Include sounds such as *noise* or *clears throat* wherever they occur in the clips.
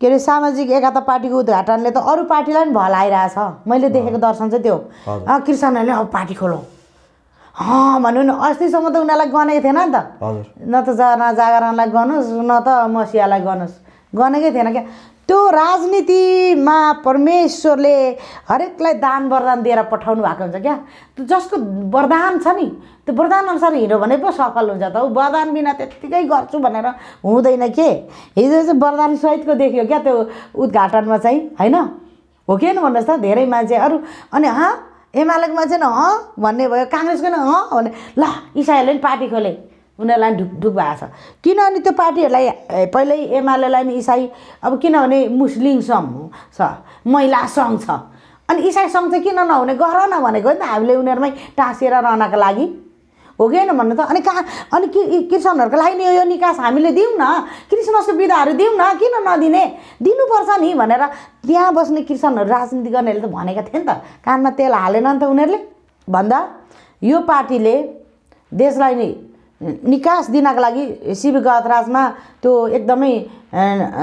के अरे सामाजिक एकता पार्टीको उद्घाटनले त अरू पार्टीलाई पनि भलाइरहेछ मैले देखेको दर्शन चाहिँ त्यो कृष्णहरूले अब पार्टी खोलौँ हँ भन्नु न अस्तिसम्म त उनीहरूलाई गनेको थिएन नि त न त न जागरणलाई गर्नुहोस् न त मसियालाई गर्नुहोस् गनेकै थिएन क्या त्यो राजनीतिमा परमेश्वरले हरेकलाई दान वरदान दिएर पठाउनु भएको हुन्छ क्या जसको वरदान छ नि त्यो वरदानअनुसार हिँड्यो भने पो सफल हुन्छ त ऊ वरदान बिना त्यत्तिकै गर्छु भनेर हुँदैन के हिजो चाहिँ वरदान सहितको देखियो क्या त्यो उद्घाटनमा चाहिँ होइन हो कि भन्नुहोस् त धेरै मान्छे अरू अनि हँ एमालेको मान्छे न हँ भन्ने भयो काङ्ग्रेसको न हँ भने ल इसाईहरूले पनि पार्टी खोले उनीहरूलाई ढुक ढुक भएको छ किनभने त्यो पार्टीहरूलाई पहिल्यै एमालेलाई पनि इसाई अब किनभने मुस्लिम सङ्घ छ महिला सङ्घ छ अनि इसाई सङ्घ चाहिँ किन नहुने गर न भनेको नि त हामीले उनीहरूमै टाँसिएर रहनको लागि हो कि होइन भन्नु त अनि कहाँ अनि कि किसानहरूको लागि नि यो निकास हामीले दिउँ न क्रिसमसको विधाहरू दिउँ न किन नदिने दिनुपर्छ नि भनेर त्यहाँ बस्ने किसानहरू राजनीति गर्नेहरूले त भनेका थिए नि त कानमा तेल हालेन नि त उनीहरूले भन्दा यो पार्टीले देशलाई नि निकास दिनको लागि शिव गतराजमा त्यो एकदमै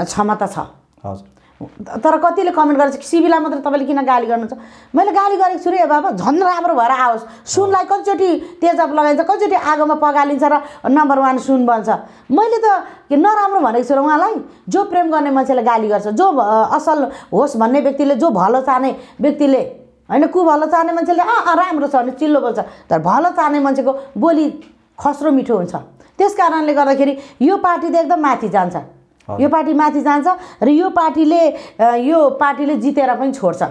क्षमता छ हजुर तर कतिले कमेन्ट गर्छ कि सिबीलाई मात्रै तपाईँले किन गाली गर्नुहुन्छ मैले गाली गरेको छु रे बाबा झन् राम्रो भएर आओस् सुनलाई कतिचोटि तेजाब लगाइन्छ कतिचोटि आगोमा पगालिन्छ र नम्बर वान सुन बन्छ मैले त नराम्रो भनेको छु र उहाँलाई जो प्रेम गर्ने मान्छेले गाली गर्छ जो असल होस् भन्ने व्यक्तिले जो भलो चाहने व्यक्तिले होइन को भलो चाहने मान्छेले अँ राम्रो छ भने चिल्लो बोल्छ तर भलो चाहने मान्छेको बोली खस्रो मिठो हुन्छ त्यस कारणले गर्दाखेरि यो पार्टी त एकदम माथि जान्छ यो पार्टी माथि जान्छ र यो पार्टीले यो पार्टीले जितेर पनि छोड्छ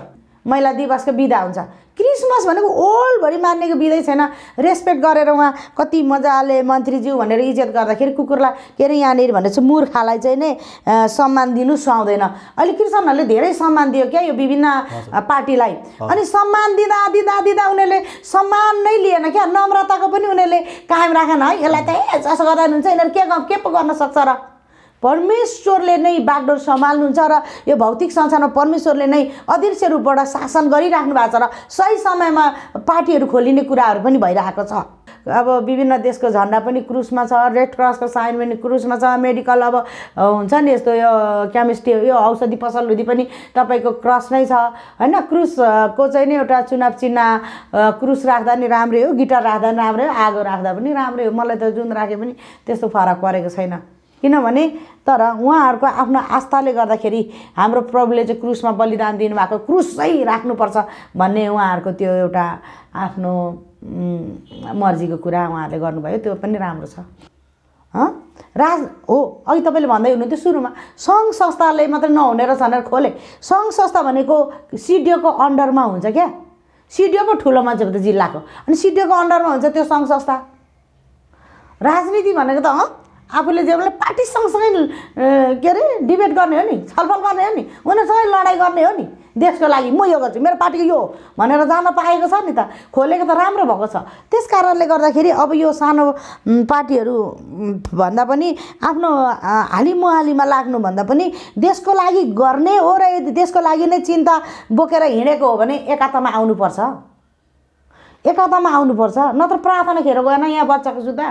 महिला दिवसको बिदा हुन्छ क्रिसमस भनेको ओल्डभरि मान्नेको बिदै छैन रेस्पेक्ट गरेर उहाँ कति मजाले मन्त्रीज्यू भनेर इज्जत गर्दाखेरि कुकुरलाई के अरे यहाँनिर भनेर चाहिँ मूर्खालाई चाहिँ नै सम्मान दिनु सुहाउँदैन अहिले क्रिस्चियनहरूले धेरै सम्मान दियो क्या यो विभिन्न पार्टीलाई अनि सम्मान दिँदा दिँदा दिँदा उनीहरूले सम्मान नै लिएन क्या नम्रताको पनि उनीहरूले कायम राखेन है यसलाई त ए जसो गर्दा हुन्छ यिनीहरू के के पो गर्न सक्छ र परमेश्वरले नै बागडोर सम्हाल्नुहुन्छ र यो भौतिक संसारमा परमेश्वरले नै अदृश्य रूपबाट शासन गरिराख्नु भएको छ र सही समयमा पार्टीहरू खोलिने कुराहरू पनि भइरहेको छ अब विभिन्न देशको झन्डा पनि क्रुसमा छ रेड क्रसको साइन पनि क्रुसमा छ मेडिकल अब हुन्छ नि यस्तो यो केमिस्ट्री यो औषधि पसलुदी पनि तपाईँको क्रस नै छ होइन क्रुसको चाहिँ नि एउटा चुनाव चिन्ह क्रुस राख्दा नि राम्रै हो गिटार राख्दा नि राम्रै हो आगो राख्दा पनि राम्रै हो मलाई त जुन राखे पनि त्यस्तो फरक परेको छैन किनभने तर उहाँहरूको आफ्नो आस्थाले गर्दाखेरि हाम्रो प्रभुले चाहिँ क्रुसमा बलिदान दिनुभएको क्रुसै राख्नुपर्छ भन्ने उहाँहरूको त्यो एउटा आफ्नो मर्जीको कुरा उहाँहरूले गर्नुभयो त्यो पनि राम्रो छ राज हो अघि तपाईँले भन्दै हुनुहुन्थ्यो सुरुमा सङ्घ संस्थाले मात्रै नहुने रहेछ भनेर खोले सङ्घ संस्था भनेको सिडिओको अन्डरमा हुन्छ क्या सिडिओको ठुलो मान्छे भन्दा जिल्लाको अनि सिडिओको अन्डरमा हुन्छ त्यो सङ्घ संस्था राजनीति भनेको त आफूले जे भने पार्टी सँगसँगै के अरे डिबेट गर्ने हो नि छलफल गर्ने हो नि उनीहरूसँगै लडाइँ गर्ने हो नि देशको लागि म यो गर्छु मेरो पार्टीको यो भनेर जान पाएको छ नि त खोलेको त राम्रो भएको छ त्यस कारणले गर्दाखेरि अब यो सानो पार्टीहरू भन्दा पनि आफ्नो हालिमुहालीमा मुहालीमा लाग्नुभन्दा पनि देशको लागि गर्ने हो र यदि देशको लागि नै चिन्ता बोकेर हिँडेको हो भने एकातामा आउनुपर्छ एकतामा आउनुपर्छ नत्र प्रार्थना खेर गएन यहाँ बच्चाको जुत्ता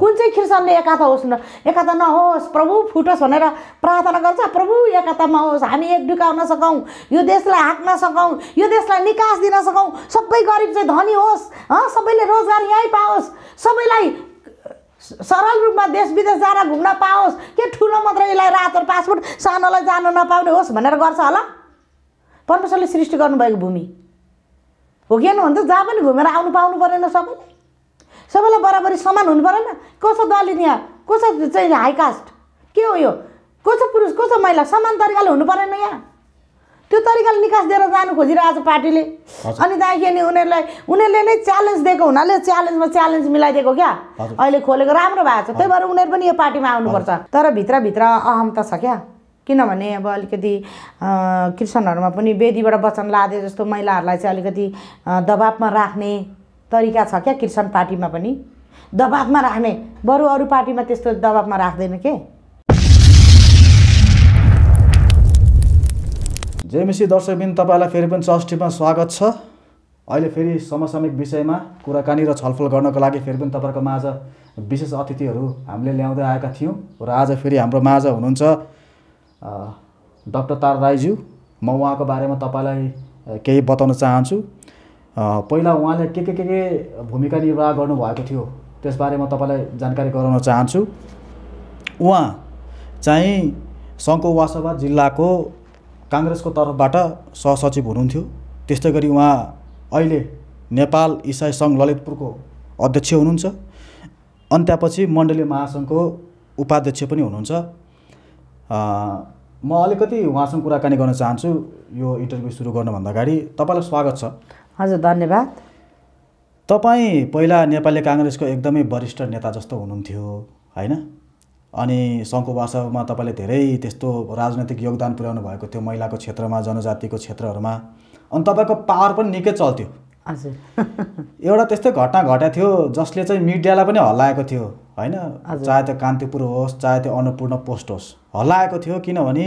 कुन चाहिँ क्रिस्चियनले एकाता होस् न एकाता नहोस् प्रभु फुटोस् भनेर प्रार्थना गर्छ प्रभु एकतामा होस् हामी एक डुकाउन सकौँ यो देशलाई हाँक्न सकौँ यो देशलाई निकास दिन सकौँ सबै गरिब चाहिँ धनी होस् सबैले रोजगार यहीँ पाओस् सबैलाई सरल रूपमा देश विदेश जाएर घुम्न पाओस् के ठुलो मात्र यसलाई रातो पासपोर्ट सानोलाई जान नपाउने होस् भनेर गर्छ होला परमेश्वरले सृष्टि गर्नुभएको भूमि हो कि त जहाँ पनि घुमेर आउनु पाउनु परेन सबैले सबैलाई बराबरी समान हुनु परेन को छ दलित यहाँ को चाहिँ हाई कास्ट के हो यो को पुरुष को महिला समान तरिकाले हुनु परेन यहाँ त्यो तरिकाले निकास दिएर जानु खोजिरहेको छ पार्टीले अनि त्यहाँदेखि अनि उनीहरूलाई उनीहरूले नै च्यालेन्ज दिएको हुनाले च्यालेन्जमा च्यालेन्ज मिलाइदिएको क्या अहिले खोलेको राम्रो भएको छ त्यही भएर उनीहरू पनि यो पार्टीमा आउनुपर्छ तर भित्रभित्र अहम त छ क्या किनभने अब अलिकति क्रिस्चियनहरूमा पनि वेदीबाट वचन लादे जस्तो महिलाहरूलाई चाहिँ अलिकति दबाबमा राख्ने तरिका छ क्या क्रिस्चियन पार्टीमा पनि दबाबमा राख्ने बरु अरू पार्टीमा त्यस्तो दबाबमा राख्दैन के जेमिसी दर्शकबिन तपाईँलाई फेरि पनि चष्टीमा स्वागत छ अहिले फेरि समसामयिक विषयमा कुराकानी र छलफल गर्नको लागि फेरि पनि तपाईँहरूको माझ विशेष अतिथिहरू हामीले ल्याउँदै आएका थियौँ र आज फेरि हाम्रो माझ हुनुहुन्छ डक्टर तार राईज्यू म उहाँको बारेमा तपाईँलाई केही बताउन चाहन्छु पहिला उहाँले के के के के भूमिका निर्वाह गर्नुभएको थियो त्यसबारे म तपाईँलाई जानकारी गराउन चाहन्छु उहाँ चाहिँ सङ्घको वासवा जिल्लाको काङ्ग्रेसको तर्फबाट सहसचिव हुनुहुन्थ्यो त्यस्तै गरी उहाँ अहिले नेपाल इसाई सङ्घ ललितपुरको अध्यक्ष हुनुहुन्छ अनि त्यहाँपछि महासङ्घको उपाध्यक्ष पनि हुनुहुन्छ म अलिकति उहाँसँग कुराकानी गर्न चाहन्छु यो इन्टरभ्यू सुरु गर्नुभन्दा अगाडि तपाईँलाई स्वागत छ हजुर धन्यवाद तपाईँ पहिला नेपाली काङ्ग्रेसको एकदमै वरिष्ठ नेता जस्तो हुनुहुन्थ्यो होइन अनि शङ्कुवासमा तपाईँले धेरै त्यस्तो राजनैतिक योगदान पुर्याउनु भएको थियो महिलाको क्षेत्रमा जनजातिको क्षेत्रहरूमा अनि तपाईँको पावर पनि निकै चल्थ्यो हजुर *laughs* एउटा त्यस्तै घटना घटेको थियो जसले चाहिँ मिडियालाई पनि हल्लाएको थियो होइन चाहे त्यो कान्तिपुर होस् चाहे त्यो अन्नपूर्ण पोस्ट होस् हल्लाएको थियो किनभने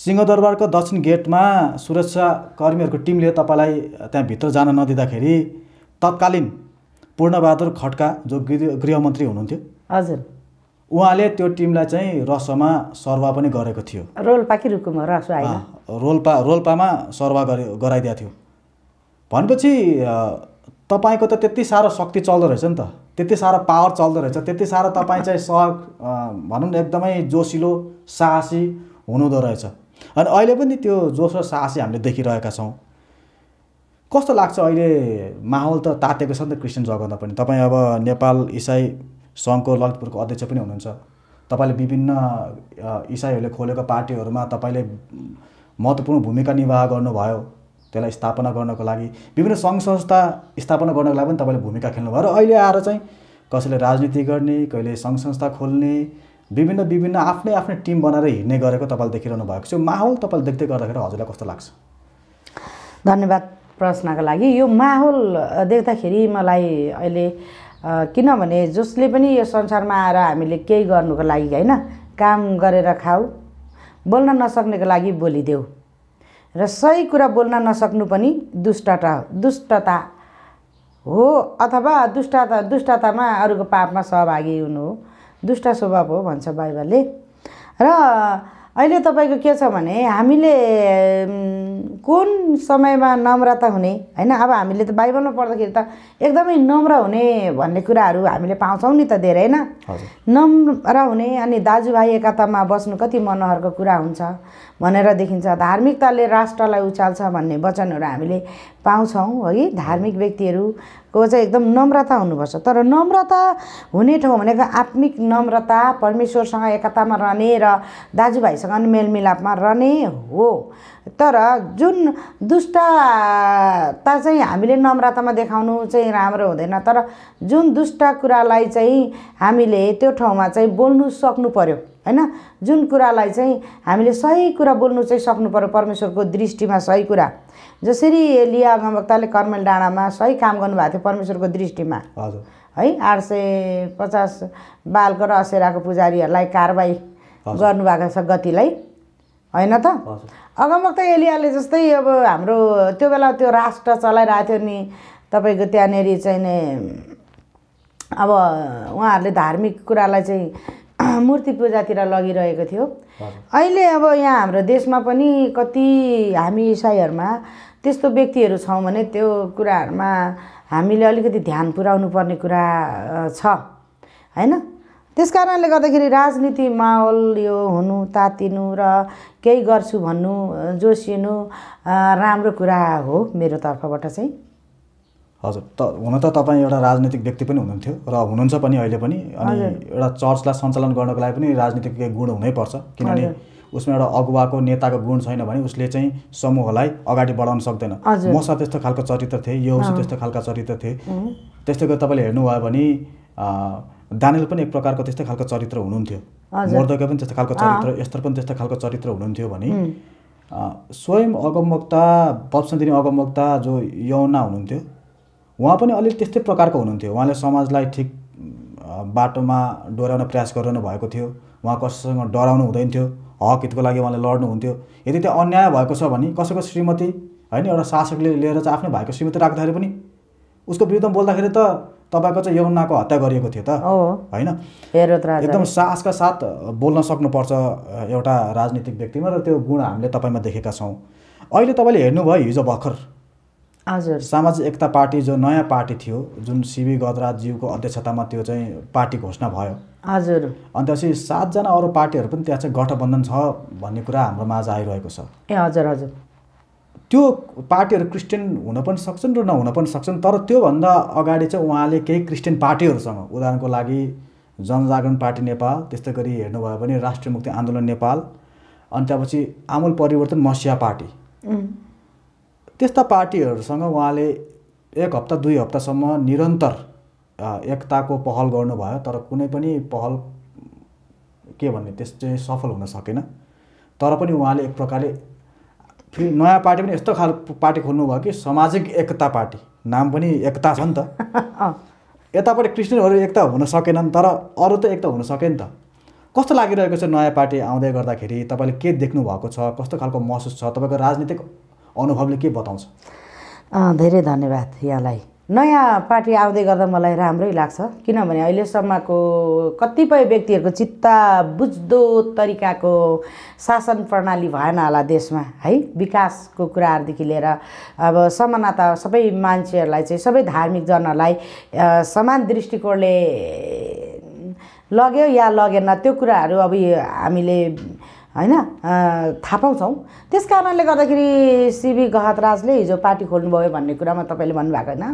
सिंहदरबारको दक्षिण गेटमा सुरक्षाकर्मीहरूको टिमले तपाईँलाई त्यहाँभित्र जान नदिँदाखेरि तत्कालीन पूर्णबहादुर खड्का जो गृह गृहमन्त्री हुनुहुन्थ्यो हजुर उहाँले त्यो टिमलाई चाहिँ रसोमा सर्वा पनि गरेको थियो रोल्पा कि रुकुम रसो रोल्पा रोल्पामा सर्वा गरे गराइदिएको थियो भनेपछि तपाईँको त त्यति साह्रो शक्ति चल्दो रहेछ नि त त्यति साह्रो पावर चल्दो रहेछ त्यति साह्रो तपाईँ चाहिँ स भनौँ न एकदमै जोसिलो साहसी हुनुहुँदो रहेछ अनि अहिले पनि त्यो जोस र साहसी हामीले देखिरहेका छौँ कस्तो लाग्छ अहिले माहौल त तातेको छ नि त क्रिस्चियन जगतमा पनि तपाईँ अब नेपाल इसाई सङ्घको ललितपुरको अध्यक्ष पनि हुनुहुन्छ तपाईँले विभिन्न इसाईहरूले खोलेको पार्टीहरूमा तपाईँले महत्त्वपूर्ण भूमिका निर्वाह गर्नुभयो त्यसलाई स्थापना गर्नको लागि विभिन्न सङ्घ संस्था स्थापना गर्नको लागि पनि तपाईँले भूमिका खेल्नुभयो र अहिले आएर चाहिँ कसैले राजनीति गर्ने कहिले सङ्घ संस्था खोल्ने विभिन्न विभिन्न आफ्नै आफ्नै टिम बनाएर हिँड्ने गरेको तपाईँले देखिरहनु भएको छ माहौल तपाईँले देख्दै गर्दाखेरि हजुरलाई कस्तो लाग्छ धन्यवाद प्रश्नको लागि यो माहौल देख्दाखेरि मलाई अहिले किनभने जसले पनि यो संसारमा आएर हामीले केही गर्नुको लागि होइन काम गरेर खाऊ बोल्न नसक्नेको लागि बोलिदेऊ र सही कुरा बोल्न नसक्नु पनि दुष्टता दुष्टता हो अथवा दुष्टता दुष्टतामा अरूको पापमा सहभागी हुनु हो दुष्ट स्वभाव हो भन्छ बाइबलले र अहिले तपाईँको के छ भने हामीले कुन समयमा नम्रता हुने होइन अब हामीले त बाइबलमा पढ्दाखेरि त एकदमै नम्र हुने भन्ने कुराहरू हामीले पाउँछौँ नि त धेरै होइन नम्र हुने अनि दाजुभाइ एकतामा बस्नु कति मनोहरको कुरा हुन्छ भनेर देखिन्छ धार्मिकताले राष्ट्रलाई उचाल्छ भन्ने वचनहरू हामीले पाउँछौँ है धार्मिक व्यक्तिहरूको चाहिँ एकदम नम्रता हुनुपर्छ तर नम्रता हुने ठाउँ भनेको आत्मिक नम्रता परमेश्वरसँग एकतामा रहने र दाजुभाइसँग मेलमिलापमा रहने हो तर जुन दुष्टता चाहिँ हामीले नम्रतामा देखाउनु चाहिँ राम्रो हुँदैन तर जुन दुष्ट कुरालाई चाहिँ हामीले त्यो ठाउँमा चाहिँ बोल्नु सक्नु पऱ्यो होइन जुन कुरालाई चाहिँ हामीले सही कुरा बोल्नु चाहिँ सक्नु पऱ्यो परमेश्वरको दृष्टिमा सही कुरा जसरी लिया अगमवक्ताले कर्मेल डाँडामा सही काम गर्नुभएको थियो परमेश्वरको दृष्टिमा है आठ सय पचास बालको र असेराको पुजारीहरूलाई कारवाही गर्नुभएको छ गतिलाई होइन त अगमवक्ता एलियाले जस्तै अब हाम्रो त्यो बेला त्यो राष्ट्र चलाइरहेको थियो नि तपाईँको त्यहाँनिर चाहिँ नि अब उहाँहरूले धार्मिक कुरालाई चाहिँ *clears throat* मूर्ति पूजातिर लगिरहेको थियो अहिले अब यहाँ हाम्रो देशमा पनि कति हामी इसाईहरूमा त्यस्तो व्यक्तिहरू छौँ भने त्यो कुराहरूमा हामीले अलिकति ध्यान पुर्याउनु पर्ने कुरा छ होइन त्यस कारणले गर्दाखेरि राजनीति माहौल यो हुनु तातिनु र केही गर्छु भन्नु जोसिनु राम्रो कुरा हो मेरो तर्फबाट चाहिँ हजुर त हुन त तपाईँ एउटा राजनीतिक व्यक्ति पनि हुनुहुन्थ्यो र हुनुहुन्छ पनि अहिले पनि अनि एउटा चर्चलाई सञ्चालन गर्नको लागि पनि राजनीतिक गुण हुनैपर्छ किनभने उसमा एउटा अगुवाको नेताको गुण छैन भने उसले चाहिँ समूहलाई अगाडि बढाउन सक्दैन मसँग त्यस्तो खालको चरित्र थिए यो चाहिँ त्यस्तो खालको चरित्र थिए त्यस्तै गरी तपाईँले हेर्नुभयो भने दानेल पनि एक प्रकारको त्यस्तै खालको चरित्र हुनुहुन्थ्यो मर्दको पनि त्यस्तो खालको चरित्र यस्तर पनि त्यस्तो खालको चरित्र हुनुहुन्थ्यो भने स्वयं अगमवक्ता दिने अगमवक्ता जो यौना हुनुहुन्थ्यो उहाँ पनि अलिक त्यस्तै प्रकारको हुनुहुन्थ्यो उहाँले समाजलाई ठिक बाटोमा डोराउन प्रयास गरिरहनु भएको थियो उहाँ कसैसँग डराउनु हुँदैन थियो हक हितको लागि उहाँले लड्नुहुन्थ्यो यदि त्यो अन्याय भएको छ भने कसैको श्रीमती होइन एउटा शासकले लिएर चाहिँ आफ्नो भाइको श्रीमती राख्दाखेरि पनि उसको विरुद्धमा बोल्दाखेरि त तपाईँको चाहिँ यौनाको हत्या गरिएको थियो त होइन एकदम साहसका साथ बोल्न सक्नुपर्छ एउटा राजनीतिक व्यक्तिमा र त्यो गुण हामीले तपाईँमा देखेका छौँ अहिले तपाईँले हेर्नुभयो हिजो भर्खर हजुर सामाजिक एकता पार्टी जो नयाँ पार्टी थियो जुन सिबी गदराजज्यूको अध्यक्षतामा त्यो चाहिँ पार्टी घोषणा भयो हजुर अनि त्यसपछि सातजना अरू पार्टीहरू पनि त्यहाँ चाहिँ गठबन्धन छ भन्ने कुरा हाम्रो माझ आइरहेको छ ए हजुर हजुर त्यो पार्टीहरू क्रिस्चियन हुन पनि सक्छन् र नहुन पनि सक्छन् तर त्योभन्दा अगाडि चाहिँ उहाँले केही क्रिस्चियन पार्टीहरूसँग उदाहरणको लागि जनजागरण पार्टी नेपाल त्यस्तै गरी हेर्नुभयो भने राष्ट्रिय मुक्ति आन्दोलन नेपाल अनि त्यहाँपछि आमूल परिवर्तन मसिया पार्टी त्यस्ता पार्टीहरूसँग उहाँले एक हप्ता दुई हप्तासम्म निरन्तर एकताको पहल गर्नुभयो तर कुनै पनि पहल के भन्ने त्यस चाहिँ सफल हुन सकेन तर पनि उहाँले एक प्रकारले फेरि नयाँ पार्टी पनि यस्तो खालको पार्टी खोल्नुभयो कि सामाजिक एकता पार्टी नाम पनि एकता छ नि त *laughs* यतापट्टि क्रिस्चियनहरू एकता हुन सकेनन् तर अरू त एकता हुन सके नि त कस्तो लागिरहेको छ नयाँ पार्टी आउँदै गर्दाखेरि तपाईँले के देख्नु भएको छ कस्तो खालको महसुस छ तपाईँको राजनीतिक अनुभवले के बताउँछ धेरै धन्यवाद यहाँलाई नयाँ पार्टी आउँदै गर्दा मलाई राम्रै लाग्छ किनभने अहिलेसम्मको कतिपय व्यक्तिहरूको चित्ता बुझ्दो तरिकाको शासन प्रणाली भएन होला देशमा है विकासको कुराहरूदेखि लिएर अब समानता सबै मान्छेहरूलाई चाहिँ सबै धार्मिक जनहरूलाई समान दृष्टिकोणले लग्यो या लगेन त्यो कुराहरू अब हामीले होइन थाहा पाउँछौँ त्यस कारणले गर्दाखेरि सिबी गहतराजले हिजो पार्टी खोल्नुभयो भन्ने कुरामा तपाईँले भन्नुभएको होइन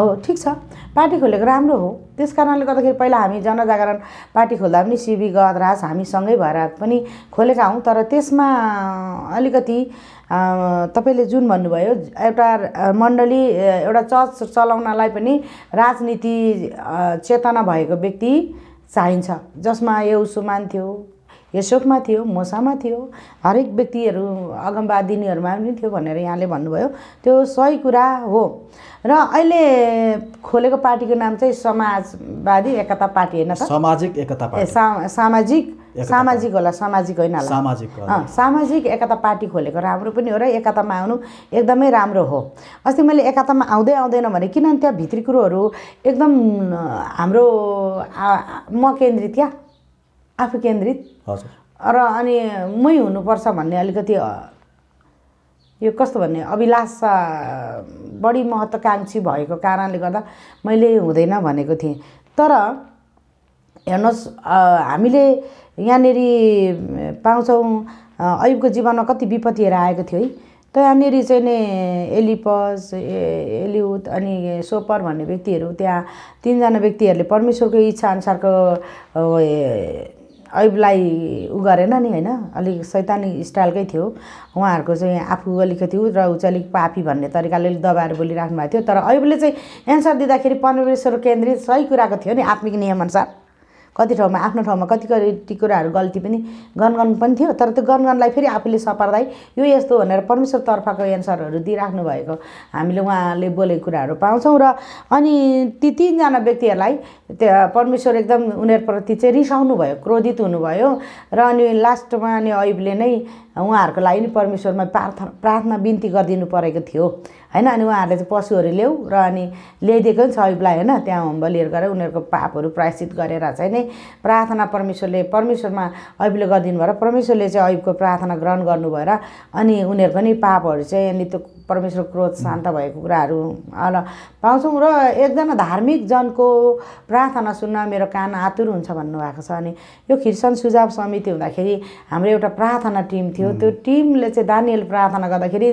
हो ठिक छ पार्टी खोलेको राम्रो हो त्यस कारणले गर्दाखेरि पहिला हामी जनजागरण पार्टी खोल्दा पनि सिबी गदराज हामी सँगै भएर पनि खोलेका हौँ तर त्यसमा अलिकति तपाईँले जुन भन्नुभयो एउटा मण्डली एउटा चर्च चलाउनलाई पनि राजनीति चेतना भएको व्यक्ति चाहिन्छ जसमा यौसुमान थियो यसोकमा थियो मोसामा थियो हरेक व्यक्तिहरू अगमवादिनीहरूमा पनि थियो भनेर यहाँले भन्नुभयो त्यो सही कुरा हो र अहिले खोलेको पार्टीको नाम चाहिँ समाजवादी एकता पार्टी होइन सामाजिक एकता पार्टी सामाजिक सामाजिक होला सामाजिक होइन सामाजिक सामाजिक एकता पार्टी खोलेको राम्रो पनि हो र एकतामा आउनु एकदमै राम्रो हो अस्ति मैले एकतामा आउँदै आउँदैन भने किनभने त्यहाँ भित्री कुरोहरू एकदम हाम्रो म केन्द्रित क्या आफू केन्द्रित हजुर र अनि मै हुनुपर्छ भन्ने अलिकति यो कस्तो भन्ने अभिलाषा बढी महत्त्वकाङ्क्षी भएको कारणले गर्दा मैले हुँदैन भनेको थिएँ तर हेर्नुहोस् हामीले यहाँनिर पाउँछौँ अयुबको जीवनमा कति विपत्तिहरू आएको थियो है त यहाँनिर चाहिँ नि एलिपस एलिउथ अनि सोपर भन्ने व्यक्तिहरू त्यहाँ तिनजना व्यक्तिहरूले परमेश्वरको इच्छा अनुसारको ऐबलाई उ गरेन नि होइन अलिक सैतानी स्टाइलकै थियो उहाँहरूको चाहिँ आफू अलिकति ऊ र ऊ चाहिँ अलिक पापी भन्ने तरिकाले अलिक दबाएर बोलिराख्नु भएको थियो तर ऐबले चाहिँ एन्सर दिँदाखेरि परमेश्वर केन्द्रित सही कुराको थियो नि आत्मिक नियमअनुसार कति ठाउँमा आफ्नो ठाउँमा कति कति कुराहरू गल्ती पनि गनगन पनि थियो तर त्यो गनगनलाई फेरि आफूले सपार्दै यो यस्तो भनेर परमेश्वर तर्फको एन्सरहरू दिइराख्नु भएको हामीले उहाँले बोलेको कुराहरू पाउँछौँ र अनि ती तिनजना व्यक्तिहरूलाई परमेश्वर एकदम उनीहरूप्रति चाहिँ रिसाउनु भयो क्रोधित हुनुभयो र अनि लास्टमा अनि ऐबले नै उहाँहरूको लागि नि परमेश्वरमा प्रार्थना प्रार्थना बिन्ती गरिदिनु परेको थियो होइन अनि उहाँहरूले चाहिँ पशुहरू ल्याऊ र अनि ल्याइदिएको नि सबैलाई होइन त्यहाँ लिएर गरेर उनीहरूको पापहरू प्रायश्चित गरेर चाहिँ नै प्रार्थना परमेश्वरले परमेश्वरमा अहिले गरिदिनु भएर परमेश्वरले चाहिँ अहिलेको प्रार्थना ग्रहण गर्नु भएर अनि उनीहरूको नि पापहरू चाहिँ अनि त्यो परमेश्वर क्रोध शान्त भएको कुराहरू र पाउँछौँ र एकजना धार्मिक जनको प्रार्थना सुन्न मेरो कान आतुर हुन्छ भन्नुभएको छ अनि यो खिर्सन सुझाव समिति हुँदाखेरि हाम्रो एउटा प्रार्थना टिम थियो त्यो टिमले चाहिँ दानियल प्रार्थना गर्दाखेरि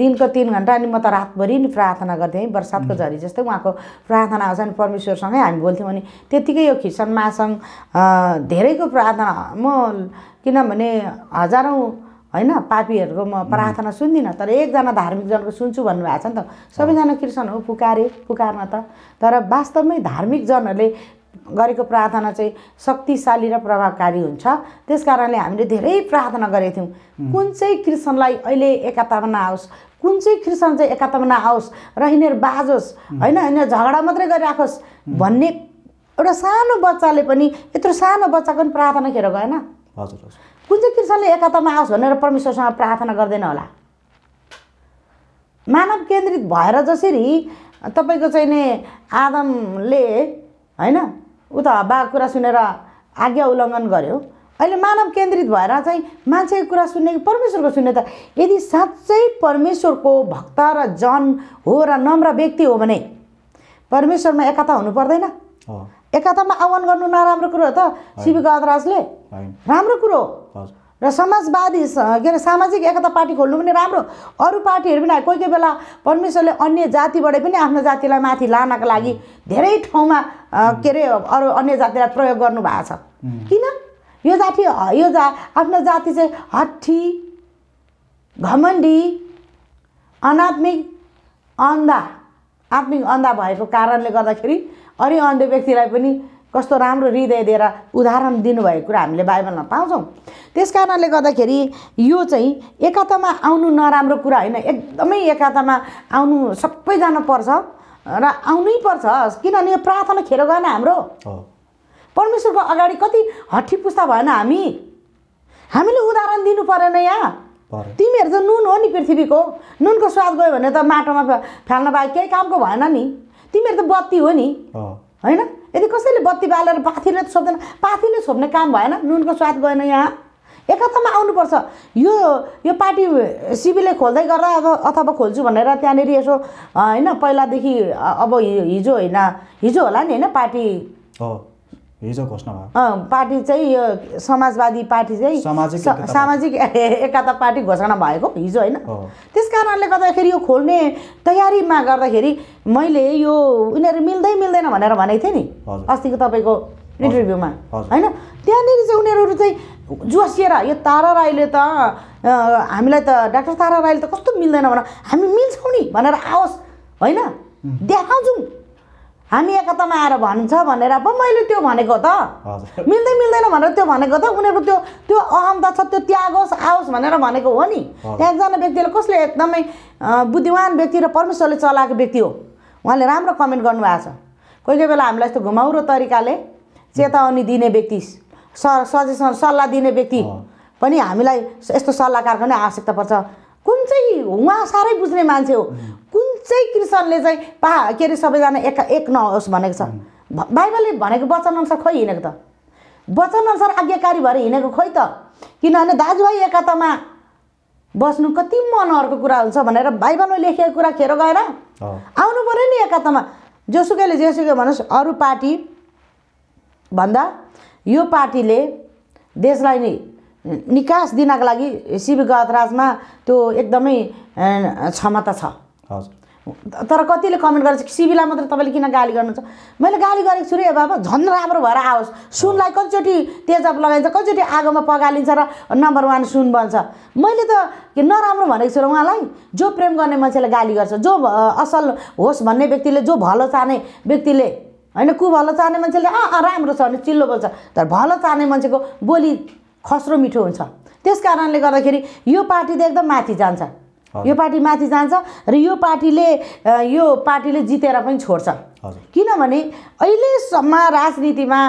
दिनको तिन घन्टा अनि म त रातभरि नि प्रार्थना गर्थेँ है बर्सातको झरी जस्तै उहाँको प्रार्थना आउँछ अनि परमेश्वरसँगै हामी बोल्थ्यौँ अनि त्यत्तिकै यो खिर्सन महासङ्घ धेरैको प्रार्थना म किनभने हजारौँ होइन पापीहरूको म प्रार्थना सुन्दिनँ तर एकजना धार्मिक जनको सुन्छु भन्नुभएको छ नि त सबैजना क्रिस्चियन हो पुकारे पुकार्न त तर वास्तवमै धार्मिक जनहरूले गरेको प्रार्थना चाहिँ शक्तिशाली र प्रभावकारी हुन्छ त्यस कारणले हामीले धेरै प्रार्थना गरेको थियौँ कुन चाहिँ क्रिस्चियनलाई अहिले एकतामा नआओस् कुन चाहिँ क्रिस्चियन चाहिँ एकतामा नआओस् र यिनीहरू बाजोस् होइन यिनीहरू झगडा मात्रै गरिराखोस् भन्ने एउटा सानो बच्चाले पनि यत्रो सानो बच्चाको पनि प्रार्थना खेर गएन हजुर हजुर कुन चाहिँ कृष्णले एकतामा आओस् भनेर परमेश्वरसँग प्रार्थना गर्दैन होला मानव केन्द्रित भएर जसरी तपाईँको चाहिँ नि आदमले होइन उता हब्बा कुरा सुनेर आज्ञा उल्लङ्घन गर्यो अहिले मानव केन्द्रित भएर चाहिँ मान्छेको कुरा सुन्ने कि परमेश्वरको सुन्ने त यदि साँच्चै परमेश्वरको भक्त र जन हो र नम्र व्यक्ति हो भने परमेश्वरमा एकता हुनु पर्दैन एकतामा आह्वान गर्नु नराम्रो कुरो हो त शिवी गदराजले राम्रो कुरो हो र समाजवादी के अरे सामाजिक एकता पार्टी खोल्नु पनि राम्रो अरू पार्टीहरू पनि कोही कोही बेला परमेश्वरले अन्य जातिबाट पनि आफ्नो जातिलाई माथि लानको लागि धेरै ठाउँमा के अरे अरू अन्य जातिलाई प्रयोग गर्नु भएको छ किन यो जाति यो जा आफ्नो जाति चाहिँ हट्ठी घमण्डी अनात्मिक अन्धा आत्मिक अन्धा भएको कारणले गर्दाखेरि अरे अन्ध व्यक्तिलाई पनि कस्तो राम्रो हृदय दिएर उदाहरण दिनुभएको कुरा हामीले बाइबलमा पाउँछौँ त्यस कारणले गर्दाखेरि यो चाहिँ एकतामा आउनु नराम्रो कुरा होइन एकदमै एकतामा आउनु सबैजना पर्छ र आउनै पर्छ किनभने यो प्रार्थना खेर गएन हाम्रो परमेश्वरको अगाडि कति हट्ठी पुस्ता भएन हामी हामीले उदाहरण दिनु परेन यहाँ तिमीहरू त नुन हो नि पृथ्वीको नुनको स्वाद गयो भने त माटोमा फाल्न बाहेक केही कामको भएन नि तिमीहरू त बत्ती हो नि होइन यदि कसैले बत्ती बालेर पाथीले त पाथी पाथीले छोप्ने काम भएन नुनको स्वाद गएन यहाँ एकतामा आउनुपर्छ यो यो पार्टी सिबीले खोल्दै गर्दा अब अथवा खोल्छु भनेर त्यहाँनिर यसो होइन पहिलादेखि अब हिजो होइन हिजो होला नि होइन पार्टी हिजो घोषणा भयो पार्टी चाहिँ यो समाजवादी पार्टी चाहिँ सामाजिक सामाजिक एकता पार्टी घोषणा भएको हिजो होइन त्यस कारणले गर्दाखेरि यो खोल्ने तयारीमा गर्दाखेरि मैले यो उनीहरू मिल्दै मिल्दैन भनेर भनेको थिएँ नि अस्तिको तपाईँको इन्टरभ्यूमा होइन त्यहाँनिर चाहिँ उनीहरू चाहिँ जोसिएर यो तारा राईले त हामीलाई त डाक्टर तारा राईले त कस्तो मिल्दैन भनेर हामी मिल्छौँ नि भनेर आओस् होइन देखाउँछौँ हामी एकतामा आएर भन्छ भनेर पो मैले त्यो भनेको त मिल्दै मिल्दैन भनेर त्यो भनेको त उनीहरू त्यो त्यो अहमता छ त्यो त्याग त्यागोस् आओस् भनेर भनेको हो नि एकजना व्यक्तिले कसले एकदमै बुद्धिमान व्यक्ति र परमेश्वरले चलाएको व्यक्ति हो उहाँले राम्रो कमेन्ट गर्नुभएको छ कोही बेला हामीलाई यस्तो घुमाउरो तरिकाले चेतावनी दिने व्यक्ति स सजेसन सल्लाह दिने व्यक्ति पनि हामीलाई यस्तो सल्लाहकारको नै आवश्यकता पर्छ कुन चाहिँ उहाँ साह्रै बुझ्ने मान्छे हो चाहिँ कृष्णले चाहिँ पा के अरे सबैजना एक एक नहोस् भनेको छ बाइबलले भनेको वचनअनुसार खोइ हिँडेको त वचनअनुसार आज्ञाकारी भएर हिँडेको खोइ त किनभने दाजुभाइ एकतामा बस्नु कति मनहरूको कुरा हुन्छ भनेर बाइबलमा लेखेको कुरा खेर गएर आउनु पऱ्यो नि एकतामा जोसुकैले जेसुकै भन्नुहोस् अरू पार्टी भन्दा यो पार्टीले देशलाई नि निकास दिनको लागि शिव गतराजमा त्यो एकदमै क्षमता छ हजुर तर कतिले कमेन्ट गर्छ कि सिबीलाई मात्रै तपाईँले किन गाली गर्नुहुन्छ मैले गाली गरेको छु रे बाबा झन् राम्रो भएर आओस् सुनलाई कतिचोटि तेजाब लगाइन्छ कतिचोटि आगोमा पगालिन्छ र नम्बर वान सुन बन्छ मैले त नराम्रो भनेको छु र उहाँलाई जो प्रेम गर्ने मान्छेले गाली गर्छ जो असल होस् भन्ने व्यक्तिले जो भलो चाहने व्यक्तिले होइन को भलो चाहने मान्छेले अँ राम्रो छ भने चिल्लो बोल्छ तर भलो चाहने मान्छेको बोली खस्रो मिठो हुन्छ त्यस कारणले गर्दाखेरि यो पार्टी त एकदम माथि जान्छ यो पार्टी माथि जान्छ र यो पार्टीले यो पार्टीले जितेर पनि छोड्छ किनभने अहिलेसम्म राजनीतिमा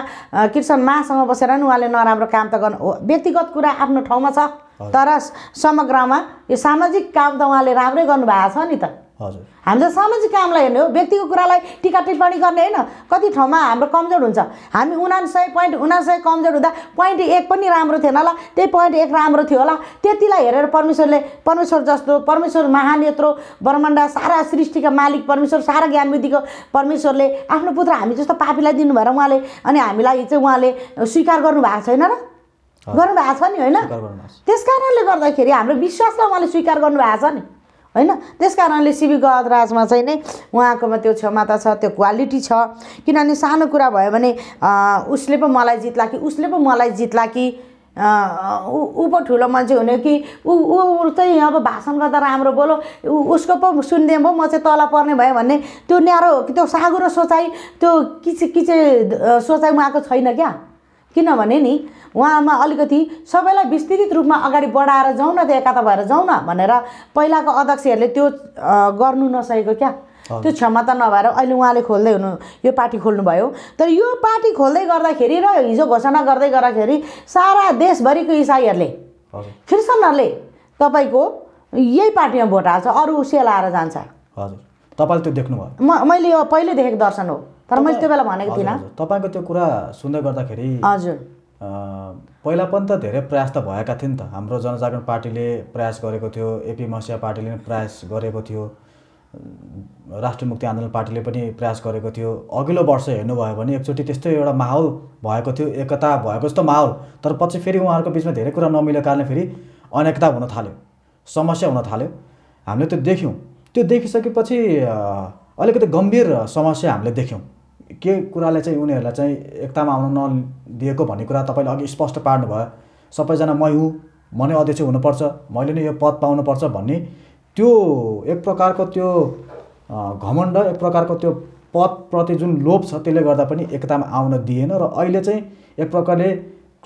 कृष्ण मासँग बसेर नि उहाँले नराम्रो काम त गर्नु व्यक्तिगत कुरा आफ्नो ठाउँमा छ तर समग्रमा यो सामाजिक काम त उहाँले राम्रै गर्नुभएको छ नि त हजुर त सामाजिक कामलाई हेर्ने हो व्यक्तिको कुरालाई टिका टिप्पणी गर्ने होइन कति ठाउँमा हाम्रो कमजोर हुन्छ हामी उनान्सय पोइन्ट उनान्सय कमजोर हुँदा पोइन्ट एक पनि राम्रो थिएन होला त्यही पोइन्ट एक राम्रो थियो होला त्यतिलाई हेरेर परमेश्वरले परमेश्वर जस्तो परमेश्वर महान महानेत्रो ब्रह्माण्ड सारा सृष्टिका मालिक परमेश्वर सारा ज्ञानविधिको परमेश्वरले आफ्नो पुत्र हामी जस्तो पापीलाई दिनुभएर उहाँले अनि हामीलाई चाहिँ उहाँले स्वीकार गर्नुभएको छैन र गर्नुभएको छ नि होइन त्यस कारणले गर्दाखेरि हाम्रो विश्वासलाई उहाँले स्वीकार गर्नुभएको छ नि होइन त्यस कारणले सिबी गहतराजमा चाहिँ नै उहाँकोमा त्यो क्षमता छ त्यो क्वालिटी छ किनभने सानो कुरा भयो भने उसले पो मलाई जित्ला कि उसले पो मलाई जित्ला कि ऊ पो ठुलो मान्छे हुने कि ऊ ऊ चाहिँ अब भाषण गर्दा राम्रो बोलो उसको पो सुनिदिए भयो म चाहिँ तल पर्ने भयो भन्ने त्यो न्यारो त्यो सागुरो सोचाइ त्यो किचे किचे सोचाइ उहाँको छैन क्या किनभने नि उहाँमा अलिकति सबैलाई विस्तृत रूपमा अगाडि बढाएर जाउँ न त एकता भएर जाउँ न भनेर पहिलाको अध्यक्षहरूले त्यो गर्नु नसकेको क्या त्यो क्षमता नभएर अहिले उहाँले खोल्दै हुनु यो पार्टी खोल्नुभयो तर यो पार्टी खोल्दै गर्दाखेरि र हिजो घोषणा गर्दै गर्दाखेरि सारा देशभरिको इसाईहरूले क्रिस्चियनहरूले तपाईँको यही पार्टीमा भोट हाल्छ अरू सेलाएर जान्छ हजुर तपाईँले त्यो देख्नुभयो म मैले यो पहिले देखेको दर्शन हो तर मैले त्यो बेला भनेको थिइनँ तपाईँको त्यो कुरा सुन्दै गर्दाखेरि हजुर पहिला पनि त धेरै प्रयास त भएका थिए नि त हाम्रो जनजागरण पार्टीले प्रयास गरेको थियो एपी मसिया पार्टीले पनि प्रयास गरेको थियो राष्ट्रिय मुक्ति आन्दोलन पार्टीले पनि प्रयास गरेको थियो अघिल्लो वर्ष हेर्नुभयो भने एकचोटि त्यस्तै एउटा माहौल भएको थियो एकता भएको जस्तो माहौल तर पछि फेरि उहाँहरूको बिचमा धेरै कुरा नमिलेको कारणले फेरि अनेकता हुन थाल्यो समस्या हुन थाल्यो हामीले त्यो देख्यौँ त्यो देखिसकेपछि अलिकति गम्भीर समस्या हामीले देख्यौँ के कुराले चाहिँ उनीहरूलाई चाहिँ एकतामा आउन नदिएको भन्ने कुरा तपाईँले अघि स्पष्ट पार्नु भयो सबैजना मै हुँ म नै अध्यक्ष हुनुपर्छ मैले नै यो पद पाउनुपर्छ भन्ने त्यो एक प्रकारको त्यो घमण्ड एक प्रकारको त्यो पदप्रति जुन लोभ छ त्यसले गर्दा पनि एकतामा आउन दिएन र अहिले चाहिँ एक प्रकारले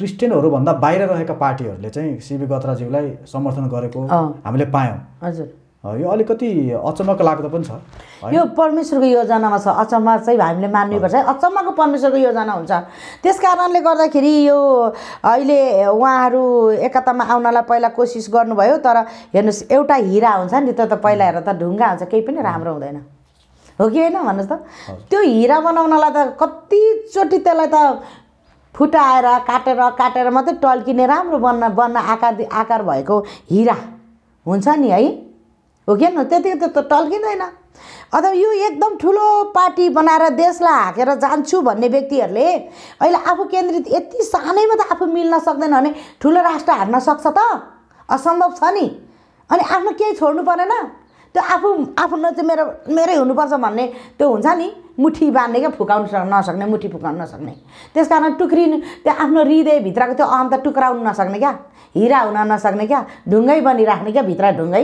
क्रिस्चियनहरूभन्दा बाहिर रहेका पार्टीहरूले चाहिँ सिबी गत्राज्यूलाई समर्थन गरेको हामीले पायौँ हजुर यो अलिकति अचम्मको लाग्दो पनि छ यो परमेश्वरको योजनामा छ अचम्म चाहिँ हामीले मान्नुपर्छ है अचम्मको परमेश्वरको योजना हुन्छ त्यस कारणले गर्दाखेरि यो अहिले उहाँहरू एकतामा आउनलाई पहिला कोसिस गर्नुभयो तर हेर्नुहोस् एउटा हिरा हुन्छ नि त्यो त पहिला हेर त ढुङ्गा हुन्छ केही पनि राम्रो हुँदैन हो कि होइन भन्नुहोस् त त्यो हिरा बनाउनलाई त कतिचोटि त्यसलाई त फुटाएर काटेर काटेर मात्रै टल्किने राम्रो बन्न बन्न आकार आकार भएको हिरा हुन्छ नि है हो कि न त्यति त टल्किँदैन अथवा यो एकदम ठुलो पार्टी बनाएर देशलाई हाकेर जान्छु भन्ने व्यक्तिहरूले अहिले आफू केन्द्रित यति सानैमा त आफू मिल्न सक्दैन भने ठुलो राष्ट्र हार्न सक्छ त असम्भव छ नि अनि आफ्नो केही छोड्नु परेन त्यो आफू आफ्नो चाहिँ मेरो मेरै हुनुपर्छ भन्ने त्यो हुन्छ नि मुठी बाँध्ने क्या फुकाउनु सक् नसक्ने मुठी फुकाउनु नसक्ने त्यस कारण टुक्रिनु त्यो आफ्नो हृदयभित्रको त्यो अहम त टुक्राउनु नसक्ने क्या हिरा हुन नसक्ने क्या ढुङ्गै बनिराख्ने क्या भित्र ढुङ्गै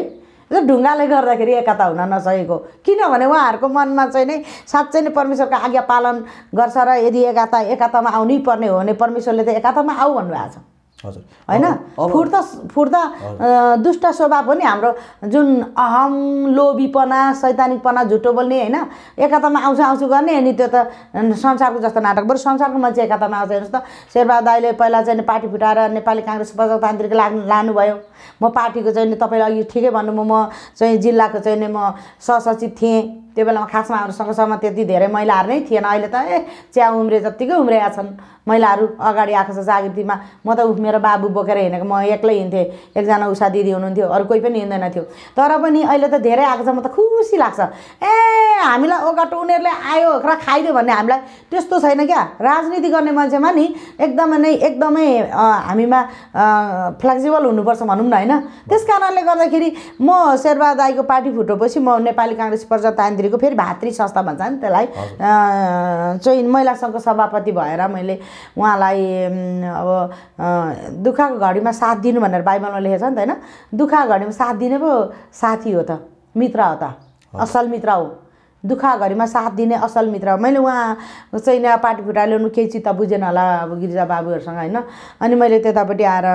त्यो ढुङ्गाले गर्दाखेरि एकता हुन नसकेको किनभने उहाँहरूको मनमा चाहिँ नै साँच्चै नै परमेश्वरको आज्ञा पालन गर्छ र यदि एकता एकातामा आउनै पर्ने हो भने परमेश्वरले त एकातामा आऊ भन्नुभएको छ होइन फुर्ता फुर्ता दुष्ट स्वभाव पनि हाम्रो जुन अहम लोभीपना सैद्धानिकपना झुटो बोल्ने होइन एकतामा आउँछ आउँछु गर्ने अनि त्यो त संसारको जस्तो नाटक बरु संसारको मान्छे एकतामा आउँछ हेर्नुहोस् त शेरबहादुर दाईले पहिला चाहिँ पार्टी फुटाएर नेपाली काङ्ग्रेस प्रजातान्त्रिक लाग्नु लानुभयो म पार्टीको चाहिँ तपाईँले अघि ठिकै भन्नु म चाहिँ जिल्लाको चाहिँ नि म सहसचिव थिएँ त्यो बेलामा खासमा हाम्रो सँगसँग त्यति धेरै महिलाहरू नै थिएन अहिले त ए चिया उम्रे जत्तिकै उम्रिएका छन् महिलाहरू अगाडि आएको छ जागृतिमा म त मेरो बाबु बोकेर हिँडेको म एक्लै हिँड्थेँ एकजना उषा दिदी हुनुहुन्थ्यो अरू कोही पनि हिँड्दैन थियो तर पनि अहिले त धेरै आएको छ म त खुसी लाग्छ ए हामीलाई ओगट उनीहरूले आयो र खाइदियो भन्ने हामीलाई त्यस्तो छैन क्या राजनीति गर्ने मान्छेमा नि एकदमै नै एकदमै हामीमा फ्लेक्सिबल हुनुपर्छ भनौँ न होइन त्यस कारणले गर्दाखेरि म शेर्बा दाईको पार्टी फुटेपछि म नेपाली काङ्ग्रेस प्रजातान्त्रिकको फेरि भातृ संस्था भन्छ नि त्यसलाई चाहिँ महिला सङ्घको सभापति भएर मैले उहाँलाई अब दुःखको घडीमा साथ दिनु भनेर बाइबलमा लेखेको छ नि त होइन दुःखको घडीमा साथ दिने पो साथी हो त मित्र हो त असल मित्र हो दुःख घडीमा साथ दिने असल मित्र मैले उहाँ चाहिँ पार्टी फुटा ल्याउनु केही चित्त बुझेन होला अब गिरिजा बाबुहरूसँग होइन अनि मैले त्यतापट्टि आएर